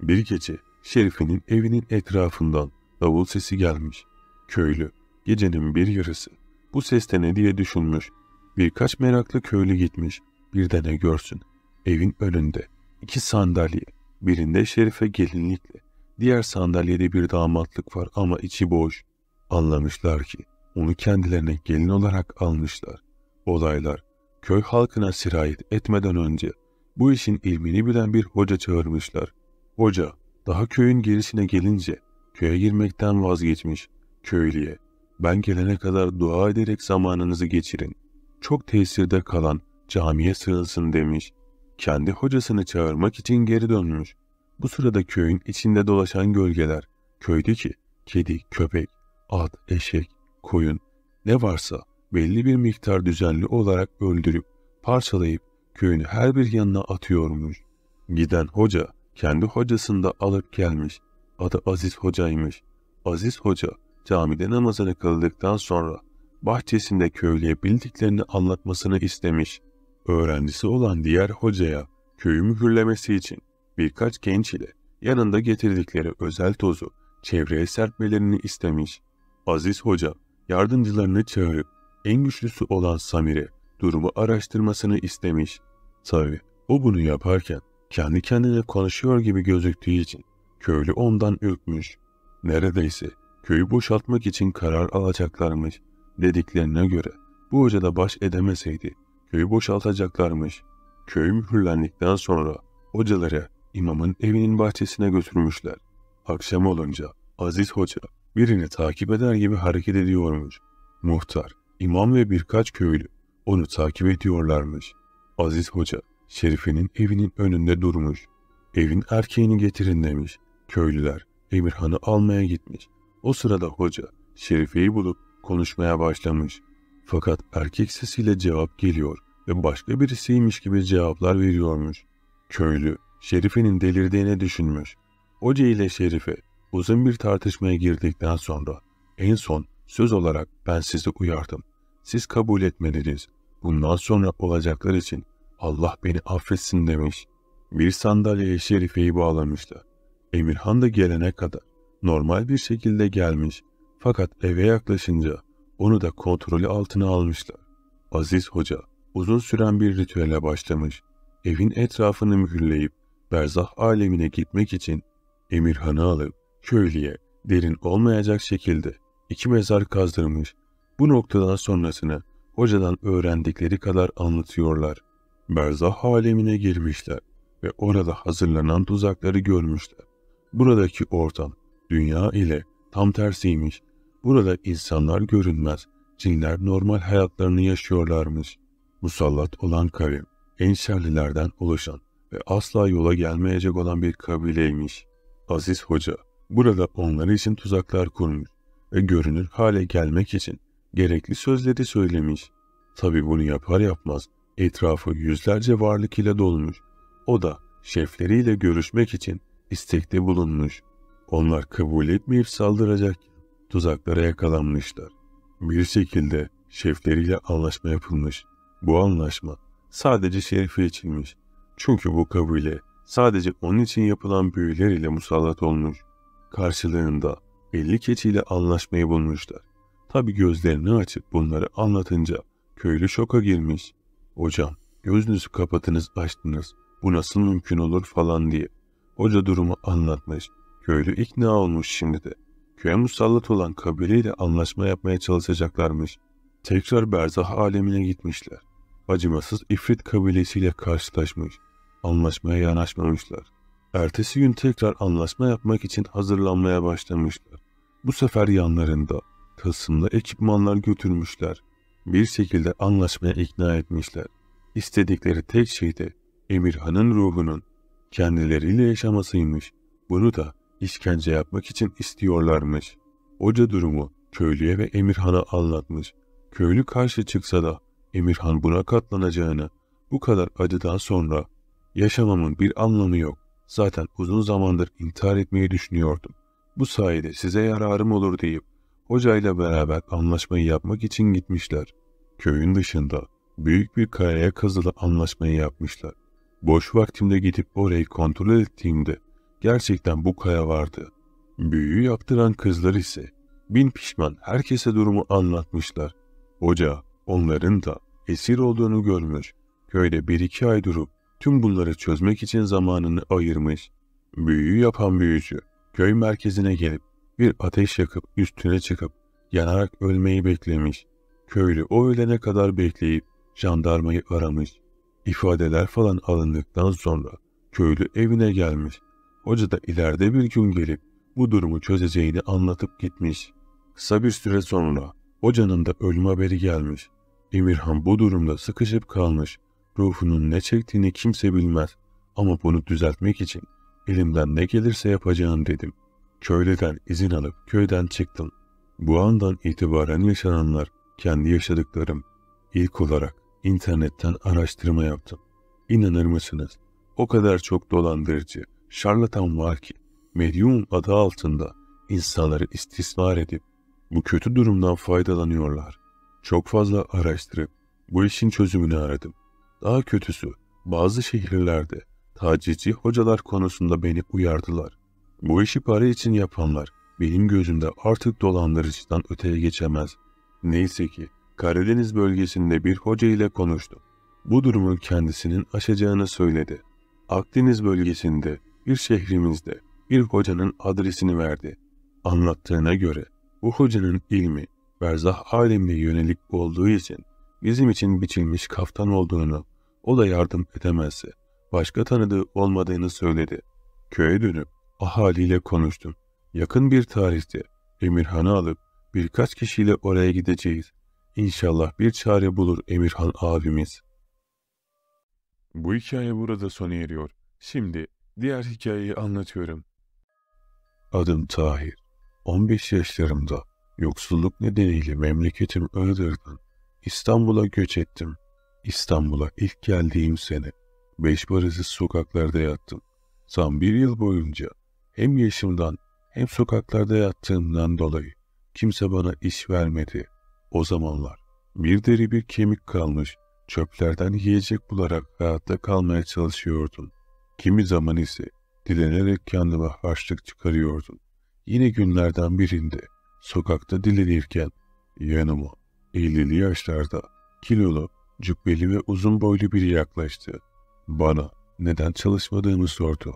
Bir gece Şerife'nin evinin etrafından davul sesi gelmiş. Köylü gecenin bir yarısı bu seste ne diye düşünmüş. Birkaç meraklı köylü gitmiş bir de ne görsün. Evin önünde iki sandalye birinde Şerife gelinlikle diğer sandalyede bir damatlık var ama içi boş. Anlamışlar ki onu kendilerine gelin olarak almışlar. Olaylar köy halkına sirayet etmeden önce bu işin ilmini bilen bir hoca çağırmışlar. Hoca daha köyün gerisine gelince köye girmekten vazgeçmiş. Köylüye ben gelene kadar dua ederek zamanınızı geçirin. Çok tesirde kalan camiye sığılsın demiş. Kendi hocasını çağırmak için geri dönmüş. Bu sırada köyün içinde dolaşan gölgeler köydeki kedi, köpek, at, eşek koyun, ne varsa belli bir miktar düzenli olarak öldürüp, parçalayıp köyün her bir yanına atıyormuş. Giden hoca kendi hocasını da alıp gelmiş. Adı Aziz Hoca'ymış. Aziz Hoca camide namazını kıldıktan sonra bahçesinde köylüye bildiklerini anlatmasını istemiş. Öğrencisi olan diğer hocaya köyü mühürlemesi için birkaç genç ile yanında getirdikleri özel tozu çevreye serpmelerini istemiş. Aziz Hoca yardımcılarını çağırıp en güçlüsü olan Samir'e durumu araştırmasını istemiş. Tabi o bunu yaparken kendi kendine konuşuyor gibi gözüktüğü için köylü ondan ürkmüş. Neredeyse köyü boşaltmak için karar alacaklarmış dediklerine göre bu hoca da baş edemeseydi köyü boşaltacaklarmış. Köy mühürlendikten sonra hocaları imamın evinin bahçesine götürmüşler. Akşam olunca Aziz Hoca birini takip eder gibi hareket ediyormuş. Muhtar, imam ve birkaç köylü onu takip ediyorlarmış. Aziz Hoca, Şerife'nin evinin önünde durmuş. Evin erkeğini getirin demiş. Köylüler, Emirhan'ı almaya gitmiş. O sırada hoca, Şerife'yi bulup konuşmaya başlamış. Fakat erkek sesiyle cevap geliyor ve başka birisiymiş gibi cevaplar veriyormuş. Köylü, Şerife'nin delirdiğini düşünmüş. Hoca ile Şerife Uzun bir tartışmaya girdikten sonra en son söz olarak ben sizi uyardım. Siz kabul etmediniz. Bundan sonra olacaklar için Allah beni affetsin demiş. Bir sandalyeye Şerife'yi bağlamıştı. Emirhan da gelene kadar normal bir şekilde gelmiş fakat eve yaklaşınca onu da kontrolü altına almışlar. Aziz Hoca uzun süren bir ritüele başlamış. Evin etrafını mühürleyip berzah alemine gitmek için Emirhan'ı alıp köylüye derin olmayacak şekilde iki mezar kazdırmış. Bu noktadan sonrasını hocadan öğrendikleri kadar anlatıyorlar. Berzah alemine girmişler ve orada hazırlanan tuzakları görmüşler. Buradaki ortam dünya ile tam tersiymiş. Burada insanlar görünmez, cinler normal hayatlarını yaşıyorlarmış. Musallat olan kavim, en şerlilerden oluşan ve asla yola gelmeyecek olan bir kabileymiş. Aziz Hoca Burada onları için tuzaklar kurmuş ve görünür hale gelmek için gerekli sözleri söylemiş. Tabi bunu yapar yapmaz etrafı yüzlerce varlık ile dolmuş. O da şefleriyle görüşmek için istekte bulunmuş. Onlar kabul etmeyip saldıracak tuzaklara yakalanmışlar. Bir şekilde şefleriyle anlaşma yapılmış. Bu anlaşma sadece şerife içinmiş. Çünkü bu kabile sadece onun için yapılan büyüler ile musallat olmuş. Karşılığında 50 keçiyle anlaşmayı bulmuşlar. Tabi gözlerini açıp bunları anlatınca köylü şoka girmiş. Hocam gözünüzü kapatınız açtınız bu nasıl mümkün olur falan diye. Hoca durumu anlatmış. Köylü ikna olmuş şimdi de. Köye musallat olan kabileyle anlaşma yapmaya çalışacaklarmış. Tekrar berzah alemine gitmişler. Acımasız ifrit kabilesiyle karşılaşmış. Anlaşmaya yanaşmamışlar. Ertesi gün tekrar anlaşma yapmak için hazırlanmaya başlamışlar. Bu sefer yanlarında Kasım'da ekipmanlar götürmüşler. Bir şekilde anlaşmaya ikna etmişler. İstedikleri tek şey de Emirhan'ın ruhunun kendileriyle yaşamasıymış. Bunu da işkence yapmak için istiyorlarmış. Hoca durumu köylüye ve Emirhan'a anlatmış. Köylü karşı çıksa da Emirhan buna katlanacağını, bu kadar acıdan sonra yaşamamın bir anlamı yok Zaten uzun zamandır intihar etmeyi düşünüyordum. Bu sayede size yararım olur deyip hocayla beraber anlaşmayı yapmak için gitmişler. Köyün dışında büyük bir kayaya kazılı anlaşmayı yapmışlar. Boş vaktimde gidip orayı kontrol ettiğimde gerçekten bu kaya vardı. Büyüyü yaptıran kızlar ise bin pişman herkese durumu anlatmışlar. Hoca onların da esir olduğunu görmüş. Köyde bir iki ay durup Tüm bunları çözmek için zamanını ayırmış, büyüyü yapan büyücü, köy merkezine gelip bir ateş yakıp üstüne çıkıp yanarak ölmeyi beklemiş. Köylü o ölene kadar bekleyip jandarmayı aramış. İfadeler falan alındıktan sonra köylü evine gelmiş. Hoca da ileride bir gün gelip bu durumu çözeceğini anlatıp gitmiş. Kısa bir süre sonra hocanın da ölüm haberi gelmiş. Emirhan bu durumda sıkışıp kalmış. Ruhunun ne çektiğini kimse bilmez ama bunu düzeltmek için elimden ne gelirse yapacağım dedim. Köyleden izin alıp köyden çıktım. Bu andan itibaren yaşananlar kendi yaşadıklarım. İlk olarak internetten araştırma yaptım. İnanır mısınız? O kadar çok dolandırıcı, şarlatan var ki medyum adı altında insanları istismar edip bu kötü durumdan faydalanıyorlar. Çok fazla araştırıp bu işin çözümünü aradım. Daha kötüsü bazı şehirlerde tacici hocalar konusunda beni uyardılar. Bu işi para için yapanlar benim gözümde artık dolandırıcıdan öteye geçemez. Neyse ki Karadeniz bölgesinde bir hoca ile konuştum. Bu durumu kendisinin aşacağını söyledi. Akdeniz bölgesinde bir şehrimizde bir hocanın adresini verdi. Anlattığına göre bu hocanın ilmi berzah alemine yönelik olduğu için bizim için biçilmiş kaftan olduğunu o da yardım edemezse başka tanıdığı olmadığını söyledi. Köye dönüp ahaliyle konuştum. Yakın bir tarihte Emirhan'ı alıp birkaç kişiyle oraya gideceğiz. İnşallah bir çare bulur Emirhan abimiz. Bu hikaye burada sona eriyor. Şimdi diğer hikayeyi anlatıyorum. Adım Tahir. 15 yaşlarımda yoksulluk nedeniyle memleketim Iğdır'dan İstanbul'a göç ettim. İstanbul'a ilk geldiğim sene beş parasız sokaklarda yattım. Tam bir yıl boyunca hem yaşımdan hem sokaklarda yattığımdan dolayı kimse bana iş vermedi. O zamanlar bir deri bir kemik kalmış çöplerden yiyecek bularak hayatta kalmaya çalışıyordum. Kimi zaman ise dilenerek kendime harçlık çıkarıyordum. Yine günlerden birinde sokakta dilenirken yanıma 50'li yaşlarda kilolu Cübbeli ve uzun boylu biri yaklaştı. Bana neden çalışmadığımı sordu.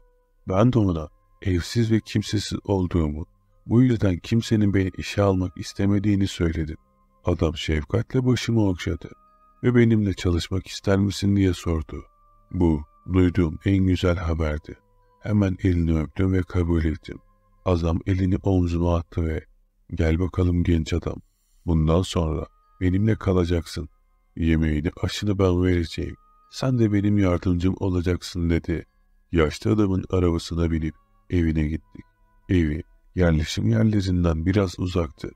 Ben de ona evsiz ve kimsesiz olduğumu, bu yüzden kimsenin beni işe almak istemediğini söyledim. Adam şefkatle başımı okşadı ve benimle çalışmak ister misin diye sordu. Bu duyduğum en güzel haberdi. Hemen elini öptüm ve kabul ettim. Azam elini omzuma attı ve ''Gel bakalım genç adam, bundan sonra benimle kalacaksın. Yemeğini aşını ben vereceğim. Sen de benim yardımcım olacaksın dedi. Yaşlı adamın arabasına binip evine gittik. Evi yerleşim yerlerinden biraz uzaktı.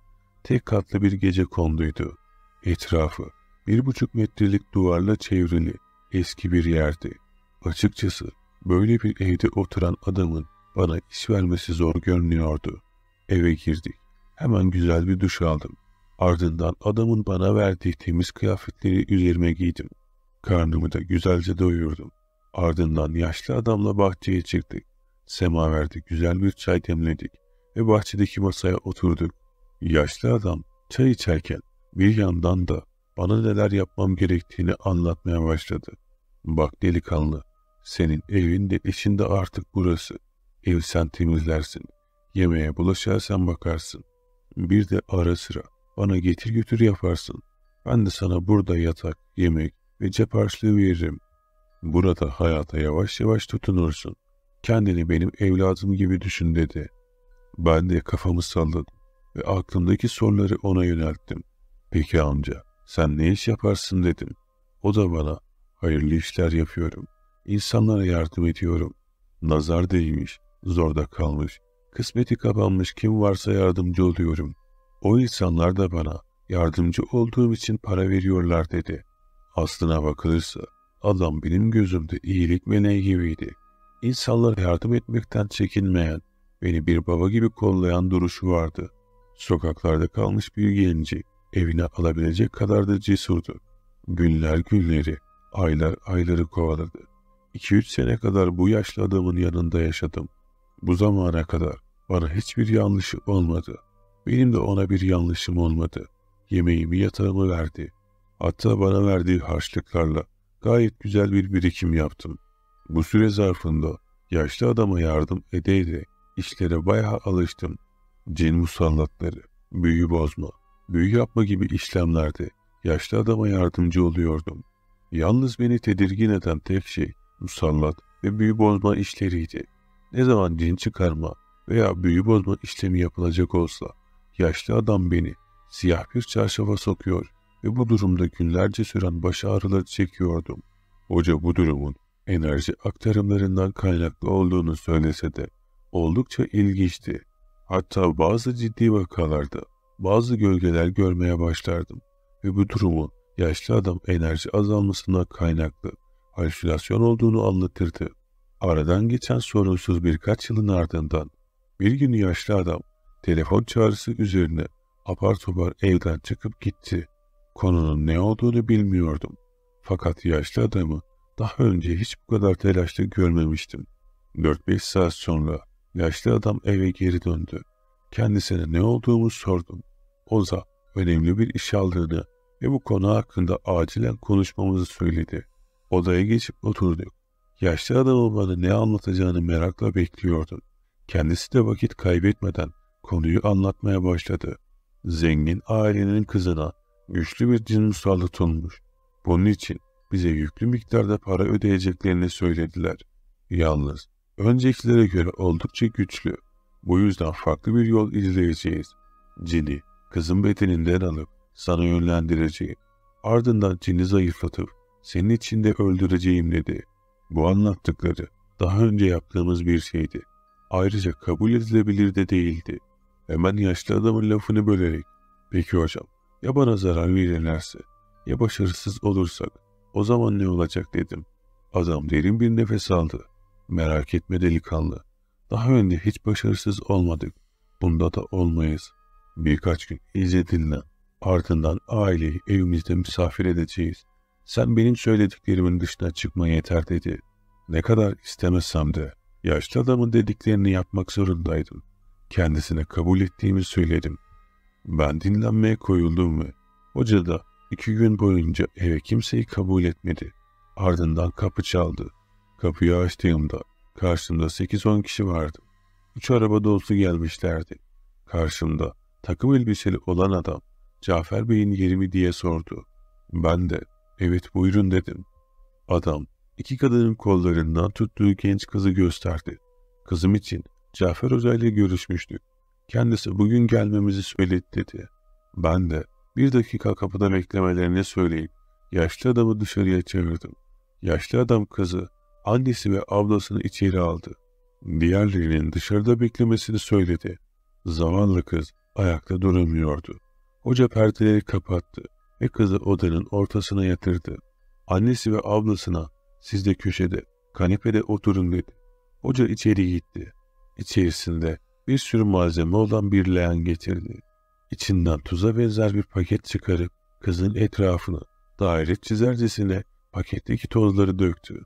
Tek katlı bir gece konduydu. Etrafı bir buçuk metrelik duvarla çevrili eski bir yerdi. Açıkçası böyle bir evde oturan adamın bana iş vermesi zor görünüyordu. Eve girdik. Hemen güzel bir duş aldım. Ardından adamın bana verdiği temiz kıyafetleri üzerime giydim. Karnımı da güzelce doyurdum. Ardından yaşlı adamla bahçeye çıktık. Semaverde güzel bir çay demledik ve bahçedeki masaya oturduk. Yaşlı adam çay içerken bir yandan da bana neler yapmam gerektiğini anlatmaya başladı. Bak delikanlı, senin evin de işin de artık burası. Ev sen temizlersin. Yemeğe bulaşarsan bakarsın. Bir de ara sıra bana getir götür yaparsın. Ben de sana burada yatak, yemek ve cep harçlığı veririm. Burada hayata yavaş yavaş tutunursun. Kendini benim evladım gibi düşün dedi. Ben de kafamı salladım ve aklımdaki soruları ona yönelttim. Peki amca, sen ne iş yaparsın dedim. O da bana, hayırlı işler yapıyorum. İnsanlara yardım ediyorum. Nazar değmiş, zorda kalmış, kısmeti kapanmış kim varsa yardımcı oluyorum. O insanlar da bana yardımcı olduğum için para veriyorlar dedi. Aslına bakılırsa adam benim gözümde iyilik meleği gibiydi. İnsanlara yardım etmekten çekinmeyen, beni bir baba gibi kollayan duruşu vardı. Sokaklarda kalmış bir genci evine alabilecek kadar da cesurdu. Günler günleri, aylar ayları kovaladı. 2-3 sene kadar bu yaşlı adamın yanında yaşadım. Bu zamana kadar bana hiçbir yanlışı olmadı.'' Benim de ona bir yanlışım olmadı. Yemeğimi yatağımı verdi. Hatta bana verdiği harçlıklarla gayet güzel bir birikim yaptım. Bu süre zarfında yaşlı adama yardım edeydi. işlere bayağı alıştım. Cin musallatları, büyü bozma, büyü yapma gibi işlemlerde yaşlı adama yardımcı oluyordum. Yalnız beni tedirgin eden tek şey musallat ve büyü bozma işleriydi. Ne zaman cin çıkarma veya büyü bozma işlemi yapılacak olsa Yaşlı adam beni siyah bir çarşafa sokuyor ve bu durumda günlerce süren baş ağrıları çekiyordum. Hoca bu durumun enerji aktarımlarından kaynaklı olduğunu söylese de oldukça ilginçti. Hatta bazı ciddi vakalarda bazı gölgeler görmeye başlardım ve bu durumun yaşlı adam enerji azalmasından kaynaklı halüsinasyon olduğunu anlatırdı. Aradan geçen sorunsuz birkaç yılın ardından bir gün yaşlı adam telefon çağrısı üzerine apar topar evden çıkıp gitti. Konunun ne olduğunu bilmiyordum. Fakat yaşlı adamı daha önce hiç bu kadar telaşlı görmemiştim. 4-5 saat sonra yaşlı adam eve geri döndü. Kendisine ne olduğumu sordum. Oza önemli bir iş aldığını ve bu konu hakkında acilen konuşmamızı söyledi. Odaya geçip oturduk. Yaşlı adamın bana ne anlatacağını merakla bekliyordum. Kendisi de vakit kaybetmeden konuyu anlatmaya başladı. Zengin ailenin kızına güçlü bir cin musallat olmuş. Bunun için bize yüklü miktarda para ödeyeceklerini söylediler. Yalnız öncekilere göre oldukça güçlü. Bu yüzden farklı bir yol izleyeceğiz. Cini kızın bedeninden alıp sana yönlendireceğim. Ardından cini zayıflatıp senin için de öldüreceğim dedi. Bu anlattıkları daha önce yaptığımız bir şeydi. Ayrıca kabul edilebilir de değildi. Hemen yaşlı adamın lafını bölerek, peki hocam ya bana zarar verirlerse, ya başarısız olursak, o zaman ne olacak dedim. Adam derin bir nefes aldı. Merak etme delikanlı. Daha önce hiç başarısız olmadık. Bunda da olmayız. Birkaç gün izledinle, Ardından aileyi evimizde misafir edeceğiz. Sen benim söylediklerimin dışına çıkma yeter dedi. Ne kadar istemesem de yaşlı adamın dediklerini yapmak zorundaydım kendisine kabul ettiğimi söyledim. Ben dinlenmeye koyuldum ve hoca da iki gün boyunca eve kimseyi kabul etmedi. Ardından kapı çaldı. Kapıyı açtığımda karşımda 8-10 kişi vardı. Üç araba dolusu gelmişlerdi. Karşımda takım elbiseli olan adam Cafer Bey'in yeri mi diye sordu. Ben de evet buyurun dedim. Adam iki kadının kollarından tuttuğu genç kızı gösterdi. Kızım için Cafer Özel ile görüşmüştük. Kendisi bugün gelmemizi söyledi dedi. Ben de bir dakika kapıda beklemelerini söyleyip yaşlı adamı dışarıya çevirdim. Yaşlı adam kızı, annesi ve ablasını içeri aldı. Diğerlerinin dışarıda beklemesini söyledi. Zavallı kız ayakta duramıyordu. Hoca perdeleri kapattı ve kızı odanın ortasına yatırdı. Annesi ve ablasına siz de köşede, kanepede oturun dedi. Hoca içeri gitti. İçerisinde bir sürü malzeme olan bir leğen getirdi. İçinden tuza benzer bir paket çıkarıp kızın etrafını daire çizercesine paketteki tozları döktü.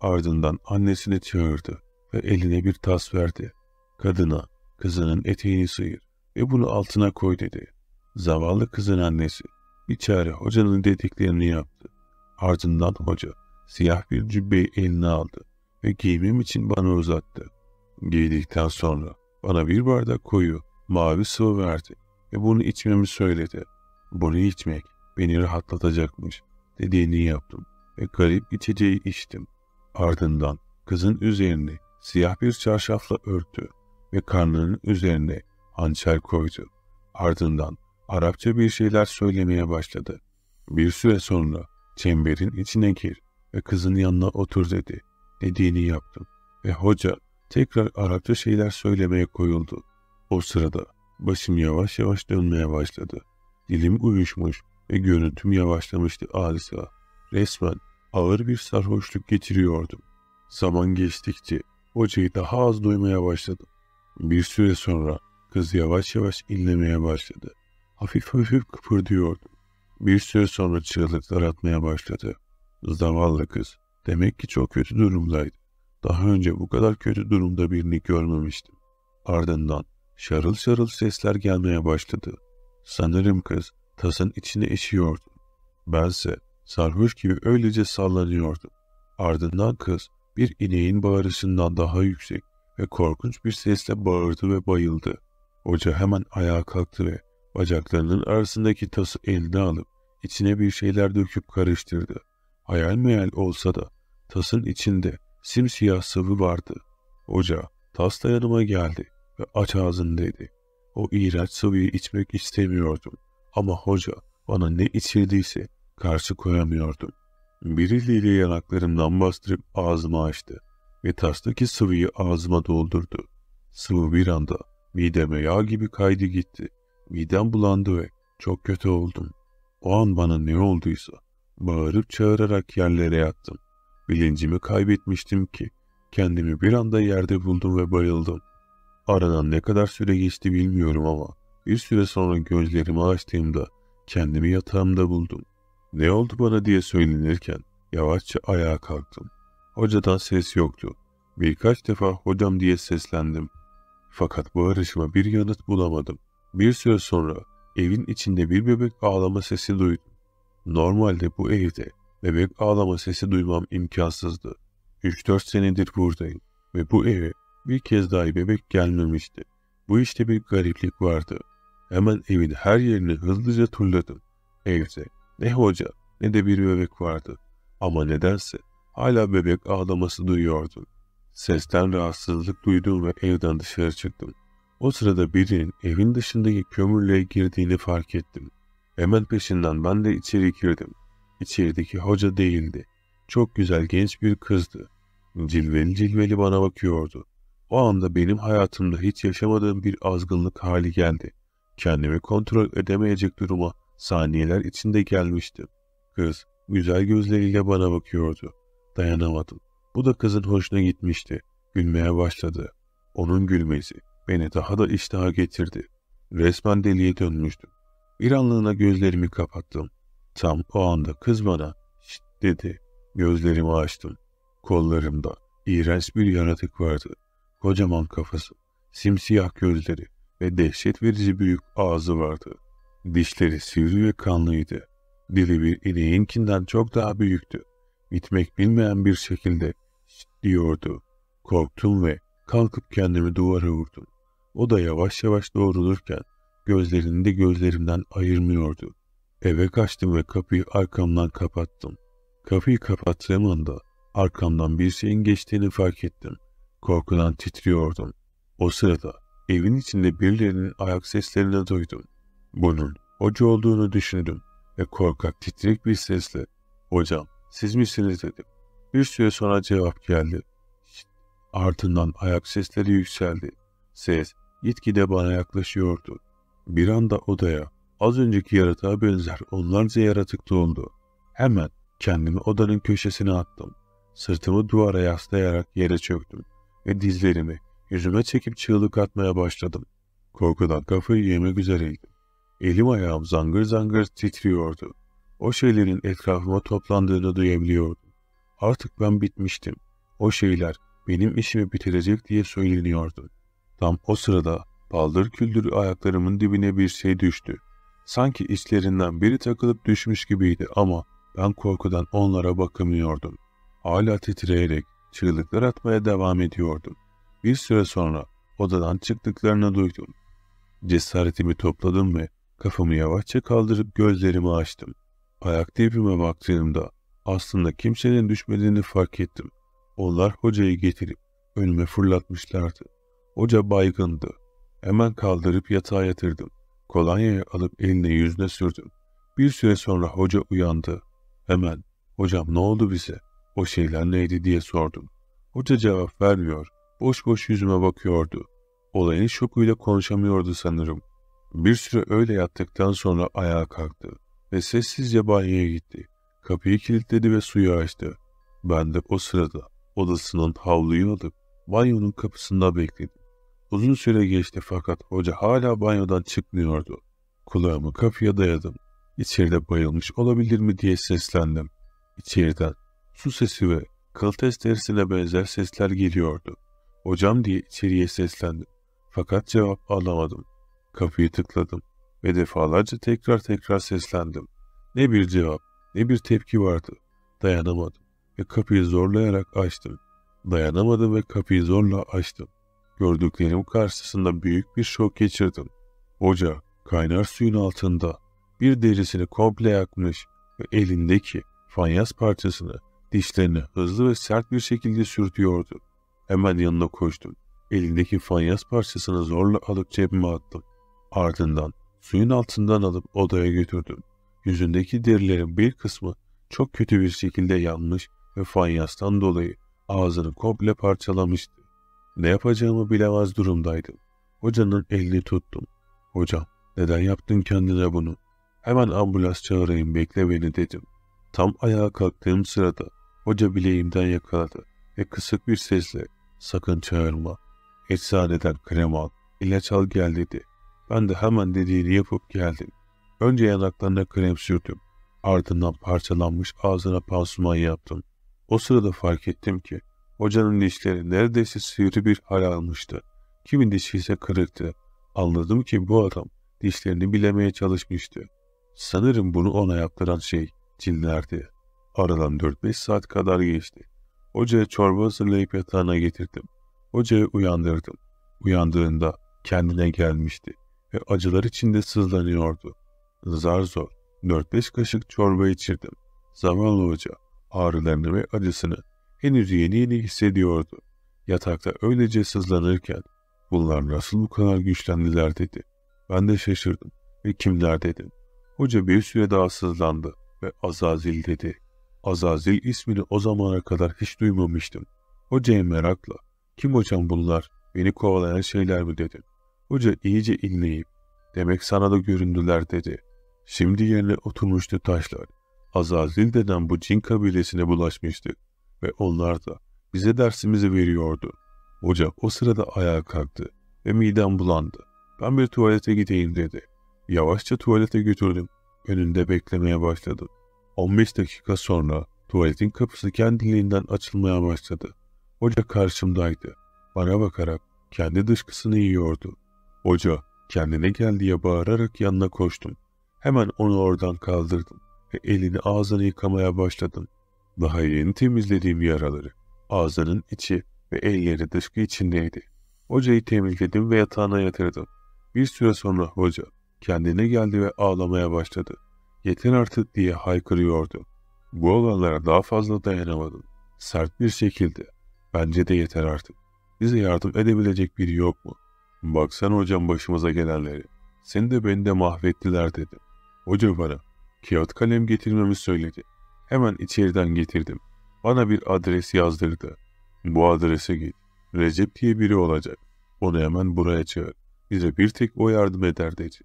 Ardından annesini çağırdı ve eline bir tas verdi. Kadına kızının eteğini sıyır ve bunu altına koy dedi. Zavallı kızın annesi bir çare hocanın dediklerini yaptı. Ardından hoca siyah bir cübbeyi eline aldı ve giyimim için bana uzattı. Giydikten sonra bana bir bardak koyu mavi sıvı verdi ve bunu içmemi söyledi. Bunu içmek beni rahatlatacakmış dediğini yaptım ve garip içeceği içtim. Ardından kızın üzerini siyah bir çarşafla örttü ve karnının üzerine hançer koydu. Ardından Arapça bir şeyler söylemeye başladı. Bir süre sonra çemberin içine gir ve kızın yanına otur dedi. Dediğini yaptım ve hoca Tekrar Arapça şeyler söylemeye koyuldu. O sırada başım yavaş yavaş dönmeye başladı. Dilim uyuşmuş ve görüntüm yavaşlamıştı adeta. Resmen ağır bir sarhoşluk getiriyordum. Zaman geçtikçe hocayı daha az duymaya başladım. Bir süre sonra kız yavaş yavaş inlemeye başladı. Hafif hafif kıpırdıyordu. Bir süre sonra çığlıklar atmaya başladı. Zavallı kız demek ki çok kötü durumdaydı. Daha önce bu kadar kötü durumda birini görmemiştim. Ardından şarıl şarıl sesler gelmeye başladı. Sanırım kız tasın içine içiyordu. Bense sarhoş gibi öylece sallanıyordum. Ardından kız bir ineğin bağırışından daha yüksek ve korkunç bir sesle bağırdı ve bayıldı. Hoca hemen ayağa kalktı ve bacaklarının arasındaki tası eline alıp içine bir şeyler döküp karıştırdı. Hayal meyal olsa da tasın içinde simsiyah sıvı vardı. Hoca tas yanıma geldi ve aç ağzındaydı. O iğrenç sıvıyı içmek istemiyordum ama hoca bana ne içirdiyse karşı koyamıyordum. Bir eliyle yanaklarımdan bastırıp ağzımı açtı ve tastaki sıvıyı ağzıma doldurdu. Sıvı bir anda mideme yağ gibi kaydı gitti. Midem bulandı ve çok kötü oldum. O an bana ne olduysa bağırıp çağırarak yerlere yattım. Bilincimi kaybetmiştim ki kendimi bir anda yerde buldum ve bayıldım. Aradan ne kadar süre geçti bilmiyorum ama bir süre sonra gözlerimi açtığımda kendimi yatağımda buldum. Ne oldu bana diye söylenirken yavaşça ayağa kalktım. Hocadan ses yoktu. Birkaç defa hocam diye seslendim. Fakat bu bağırışıma bir yanıt bulamadım. Bir süre sonra evin içinde bir bebek ağlama sesi duydum. Normalde bu evde Bebek ağlama sesi duymam imkansızdı. 3-4 senedir buradayım ve bu eve bir kez daha bebek gelmemişti. Bu işte bir gariplik vardı. Hemen evin her yerini hızlıca turladım. Evde ne hoca ne de bir bebek vardı. Ama nedense hala bebek ağlaması duyuyordum. Sesten rahatsızlık duydum ve evden dışarı çıktım. O sırada birinin evin dışındaki kömürlüğe girdiğini fark ettim. Hemen peşinden ben de içeri girdim. İçerideki hoca değildi. Çok güzel genç bir kızdı. Cilveli cilveli bana bakıyordu. O anda benim hayatımda hiç yaşamadığım bir azgınlık hali geldi. Kendimi kontrol edemeyecek duruma saniyeler içinde gelmiştim. Kız güzel gözleriyle bana bakıyordu. Dayanamadım. Bu da kızın hoşuna gitmişti. Gülmeye başladı. Onun gülmesi beni daha da iştaha getirdi. Resmen deliye dönmüştüm. Bir anlığına gözlerimi kapattım. Tam o anda kız bana şşt dedi. Gözlerimi açtım. Kollarımda iğrenç bir yaratık vardı. Kocaman kafası, simsiyah gözleri ve dehşet verici büyük ağzı vardı. Dişleri sivri ve kanlıydı. Dili bir ineğinkinden çok daha büyüktü. Bitmek bilmeyen bir şekilde şşt diyordu. Korktum ve kalkıp kendimi duvara vurdum. O da yavaş yavaş doğrulurken gözlerini de gözlerimden ayırmıyordu. Eve kaçtım ve kapıyı arkamdan kapattım. Kapıyı kapattığım anda arkamdan bir şeyin geçtiğini fark ettim. Korkudan titriyordum. O sırada evin içinde birilerinin ayak seslerini duydum. Bunun hoca olduğunu düşündüm ve korkak titrek bir sesle ''Hocam siz misiniz?'' dedim. Bir süre sonra cevap geldi. Ardından ayak sesleri yükseldi. Ses gitgide bana yaklaşıyordu. Bir anda odaya az önceki yaratığa benzer onlarca yaratık doğumdu. Hemen kendimi odanın köşesine attım. Sırtımı duvara yaslayarak yere çöktüm ve dizlerimi yüzüme çekip çığlık atmaya başladım. Korkudan kafayı yemek üzereydim. Elim ayağım zangır zangır titriyordu. O şeylerin etrafıma toplandığını duyabiliyordum. Artık ben bitmiştim. O şeyler benim işimi bitirecek diye söyleniyordu. Tam o sırada baldır küldür ayaklarımın dibine bir şey düştü. Sanki içlerinden biri takılıp düşmüş gibiydi ama ben korkudan onlara bakamıyordum. Hala titreyerek çığlıklar atmaya devam ediyordum. Bir süre sonra odadan çıktıklarını duydum. Cesaretimi topladım ve kafamı yavaşça kaldırıp gözlerimi açtım. Ayak dibime baktığımda aslında kimsenin düşmediğini fark ettim. Onlar hocayı getirip önüme fırlatmışlardı. Hoca baygındı. Hemen kaldırıp yatağa yatırdım. Kolonyayı alıp eline yüzüne sürdüm. Bir süre sonra hoca uyandı. Hemen, hocam ne oldu bize? O şeyler neydi diye sordum. Hoca cevap vermiyor. Boş boş yüzüme bakıyordu. Olayın şokuyla konuşamıyordu sanırım. Bir süre öyle yattıktan sonra ayağa kalktı ve sessizce banyoya gitti. Kapıyı kilitledi ve suyu açtı. Ben de o sırada odasının havluyu alıp banyonun kapısında bekledim. Uzun süre geçti fakat hoca hala banyodan çıkmıyordu. Kulağımı kapıya dayadım. İçeride bayılmış olabilir mi diye seslendim. İçeriden su sesi ve kıltes derisine benzer sesler geliyordu. Hocam diye içeriye seslendim. Fakat cevap alamadım. Kapıyı tıkladım ve defalarca tekrar tekrar seslendim. Ne bir cevap, ne bir tepki vardı. Dayanamadım ve kapıyı zorlayarak açtım. Dayanamadım ve kapıyı zorla açtım. Gördüklerim karşısında büyük bir şok geçirdim. Hoca kaynar suyun altında bir derisini komple yakmış ve elindeki fanyas parçasını dişlerini hızlı ve sert bir şekilde sürtüyordu. Hemen yanına koştum. Elindeki fanyas parçasını zorla alıp cebime attım. Ardından suyun altından alıp odaya götürdüm. Yüzündeki derilerin bir kısmı çok kötü bir şekilde yanmış ve fanyastan dolayı ağzını komple parçalamıştı. Ne yapacağımı bilemez durumdaydım. Hocanın elini tuttum. Hocam neden yaptın kendine bunu? Hemen ambulans çağırayım bekle beni dedim. Tam ayağa kalktığım sırada hoca bileğimden yakaladı ve kısık bir sesle sakın çağırma. Eczaneden krem al, ilaç al gel dedi. Ben de hemen dediğini yapıp geldim. Önce yanaklarına krem sürdüm. Ardından parçalanmış ağzına pansuman yaptım. O sırada fark ettim ki Hocanın dişleri neredeyse sivri bir hal almıştı. Kimin dişi ise kırıktı. Anladım ki bu adam dişlerini bilemeye çalışmıştı. Sanırım bunu ona yaptıran şey cinlerdi. Aradan 4-5 saat kadar geçti. Hocaya çorba hazırlayıp yatağına getirdim. Hocayı uyandırdım. Uyandığında kendine gelmişti ve acılar içinde sızlanıyordu. Zar zor 4-5 kaşık çorba içirdim. Zavallı hoca ağrılarını ve acısını henüz yeni yeni hissediyordu. Yatakta öylece sızlanırken bunlar nasıl bu kadar güçlendiler dedi. Ben de şaşırdım ve kimler dedim. Hoca bir süre daha sızlandı ve Azazil dedi. Azazil ismini o zamana kadar hiç duymamıştım. Hocaya merakla kim hocam bunlar beni kovalayan şeyler mi dedim. Hoca iyice inleyip demek sana da göründüler dedi. Şimdi yerine oturmuştu taşlar. Azazil deden bu cin kabilesine bulaşmıştı ve onlar da bize dersimizi veriyordu. Hoca o sırada ayağa kalktı ve midem bulandı. Ben bir tuvalete gideyim dedi. Yavaşça tuvalete götürdüm. Önünde beklemeye başladım. 15 dakika sonra tuvaletin kapısı kendiliğinden açılmaya başladı. Hoca karşımdaydı. Bana bakarak kendi dışkısını yiyordu. Hoca kendine gel diye bağırarak yanına koştum. Hemen onu oradan kaldırdım ve elini ağzını yıkamaya başladım. Daha yeni temizlediğim yaraları, ağzının içi ve elleri dışkı içindeydi. Hocayı temizledim ve yatağına yatırdım. Bir süre sonra hoca kendine geldi ve ağlamaya başladı. Yeter artık diye haykırıyordu. Bu olanlara daha fazla dayanamadım. Sert bir şekilde. Bence de yeter artık. Bize yardım edebilecek biri yok mu? Baksana hocam başımıza gelenleri. Seni de beni de mahvettiler dedim. Hoca bana kağıt kalem getirmemi söyledi. Hemen içeriden getirdim. Bana bir adres yazdırdı. Bu adrese git. Recep diye biri olacak. Onu hemen buraya çağır. Bize bir tek o yardım eder dedi.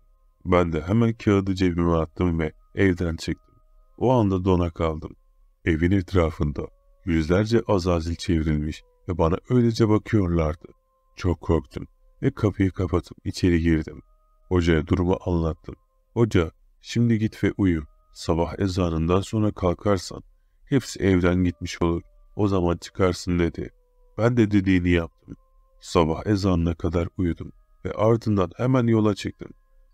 Ben de hemen kağıdı cebime attım ve evden çıktım. O anda dona kaldım. Evin etrafında yüzlerce azazil çevrilmiş ve bana öylece bakıyorlardı. Çok korktum ve kapıyı kapatıp içeri girdim. Hocaya durumu anlattım. Hoca şimdi git ve uyu. Sabah ezanından sonra kalkarsan hepsi evden gitmiş olur. O zaman çıkarsın dedi. Ben de dediğini yaptım. Sabah ezanına kadar uyudum ve ardından hemen yola çıktım.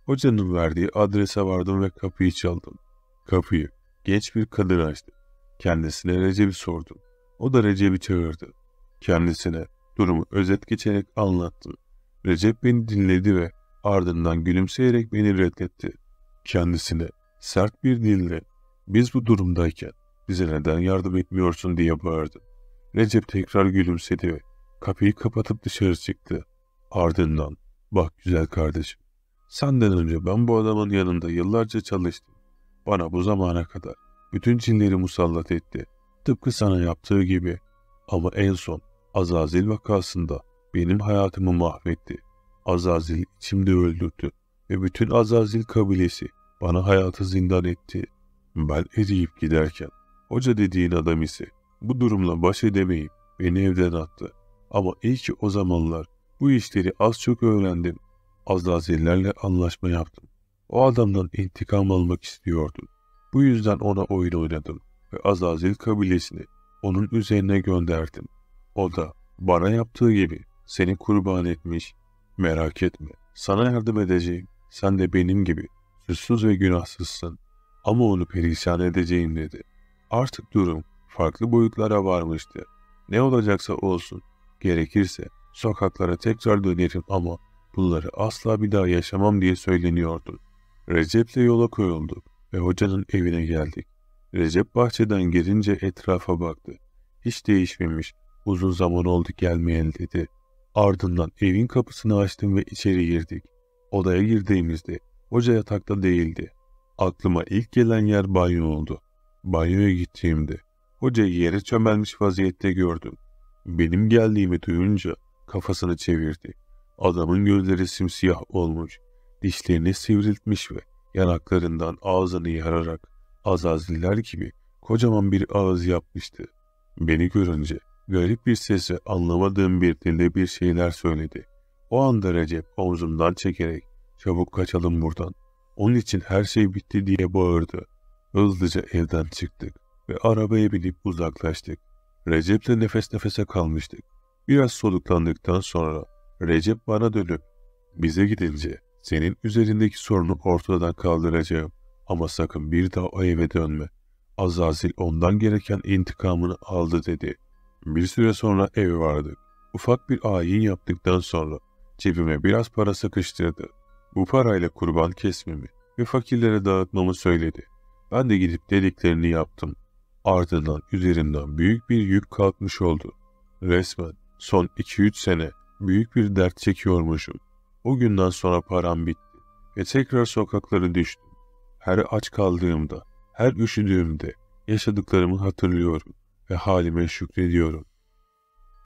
Hocanın verdiği adrese vardım ve kapıyı çaldım. Kapıyı genç bir kadın açtı. Kendisine Recep'i sordum. O da Recep'i çağırdı. Kendisine durumu özet geçerek anlattım. Recep beni dinledi ve ardından gülümseyerek beni reddetti. Kendisine Sert bir dille biz bu durumdayken bize neden yardım etmiyorsun diye bağırdı. Recep tekrar gülümsedi ve kapıyı kapatıp dışarı çıktı. Ardından bak güzel kardeşim senden önce ben bu adamın yanında yıllarca çalıştım. Bana bu zamana kadar bütün cinleri musallat etti. Tıpkı sana yaptığı gibi. Ama en son Azazil vakasında benim hayatımı mahvetti. Azazil içimde öldürdü ve bütün Azazil kabilesi bana hayatı zindan etti. Ben eriyip giderken hoca dediğin adam ise bu durumla baş edemeyip beni evden attı. Ama iyi ki o zamanlar bu işleri az çok öğrendim. azazillerle anlaşma yaptım. O adamdan intikam almak istiyordum. Bu yüzden ona oyun oynadım ve Azazil kabilesini onun üzerine gönderdim. O da bana yaptığı gibi seni kurban etmiş. Merak etme sana yardım edeceğim. Sen de benim gibi suçsuz ve günahsızsın ama onu perişan edeceğim dedi. Artık durum farklı boyutlara varmıştı. Ne olacaksa olsun, gerekirse sokaklara tekrar dönerim ama bunları asla bir daha yaşamam diye söyleniyordu. Recep'le yola koyulduk ve hocanın evine geldik. Recep bahçeden girince etrafa baktı. Hiç değişmemiş, uzun zaman oldu gelmeyen dedi. Ardından evin kapısını açtım ve içeri girdik. Odaya girdiğimizde Hoca yatakta değildi. Aklıma ilk gelen yer banyo oldu. Banyoya gittiğimde hocayı yere çömelmiş vaziyette gördüm. Benim geldiğimi duyunca kafasını çevirdi. Adamın gözleri simsiyah olmuş, dişlerini sivriltmiş ve yanaklarından ağzını yararak azaziller gibi kocaman bir ağız yapmıştı. Beni görünce garip bir sesle anlamadığım bir dilde bir şeyler söyledi. O anda Recep omzumdan çekerek Çabuk kaçalım buradan. Onun için her şey bitti diye bağırdı. Hızlıca evden çıktık ve arabaya binip uzaklaştık. Recep'le nefes nefese kalmıştık. Biraz soluklandıktan sonra Recep bana dönüp bize gidince senin üzerindeki sorunu ortadan kaldıracağım ama sakın bir daha o eve dönme. Azazil ondan gereken intikamını aldı dedi. Bir süre sonra evi vardık. Ufak bir ayin yaptıktan sonra cebime biraz para sıkıştırdı. Bu parayla kurban kesmemi ve fakirlere dağıtmamı söyledi. Ben de gidip dediklerini yaptım. Ardından üzerimden büyük bir yük kalkmış oldu. Resmen son 2-3 sene büyük bir dert çekiyormuşum. O günden sonra param bitti ve tekrar sokaklara düştüm. Her aç kaldığımda, her üşüdüğümde yaşadıklarımı hatırlıyorum ve halime şükrediyorum.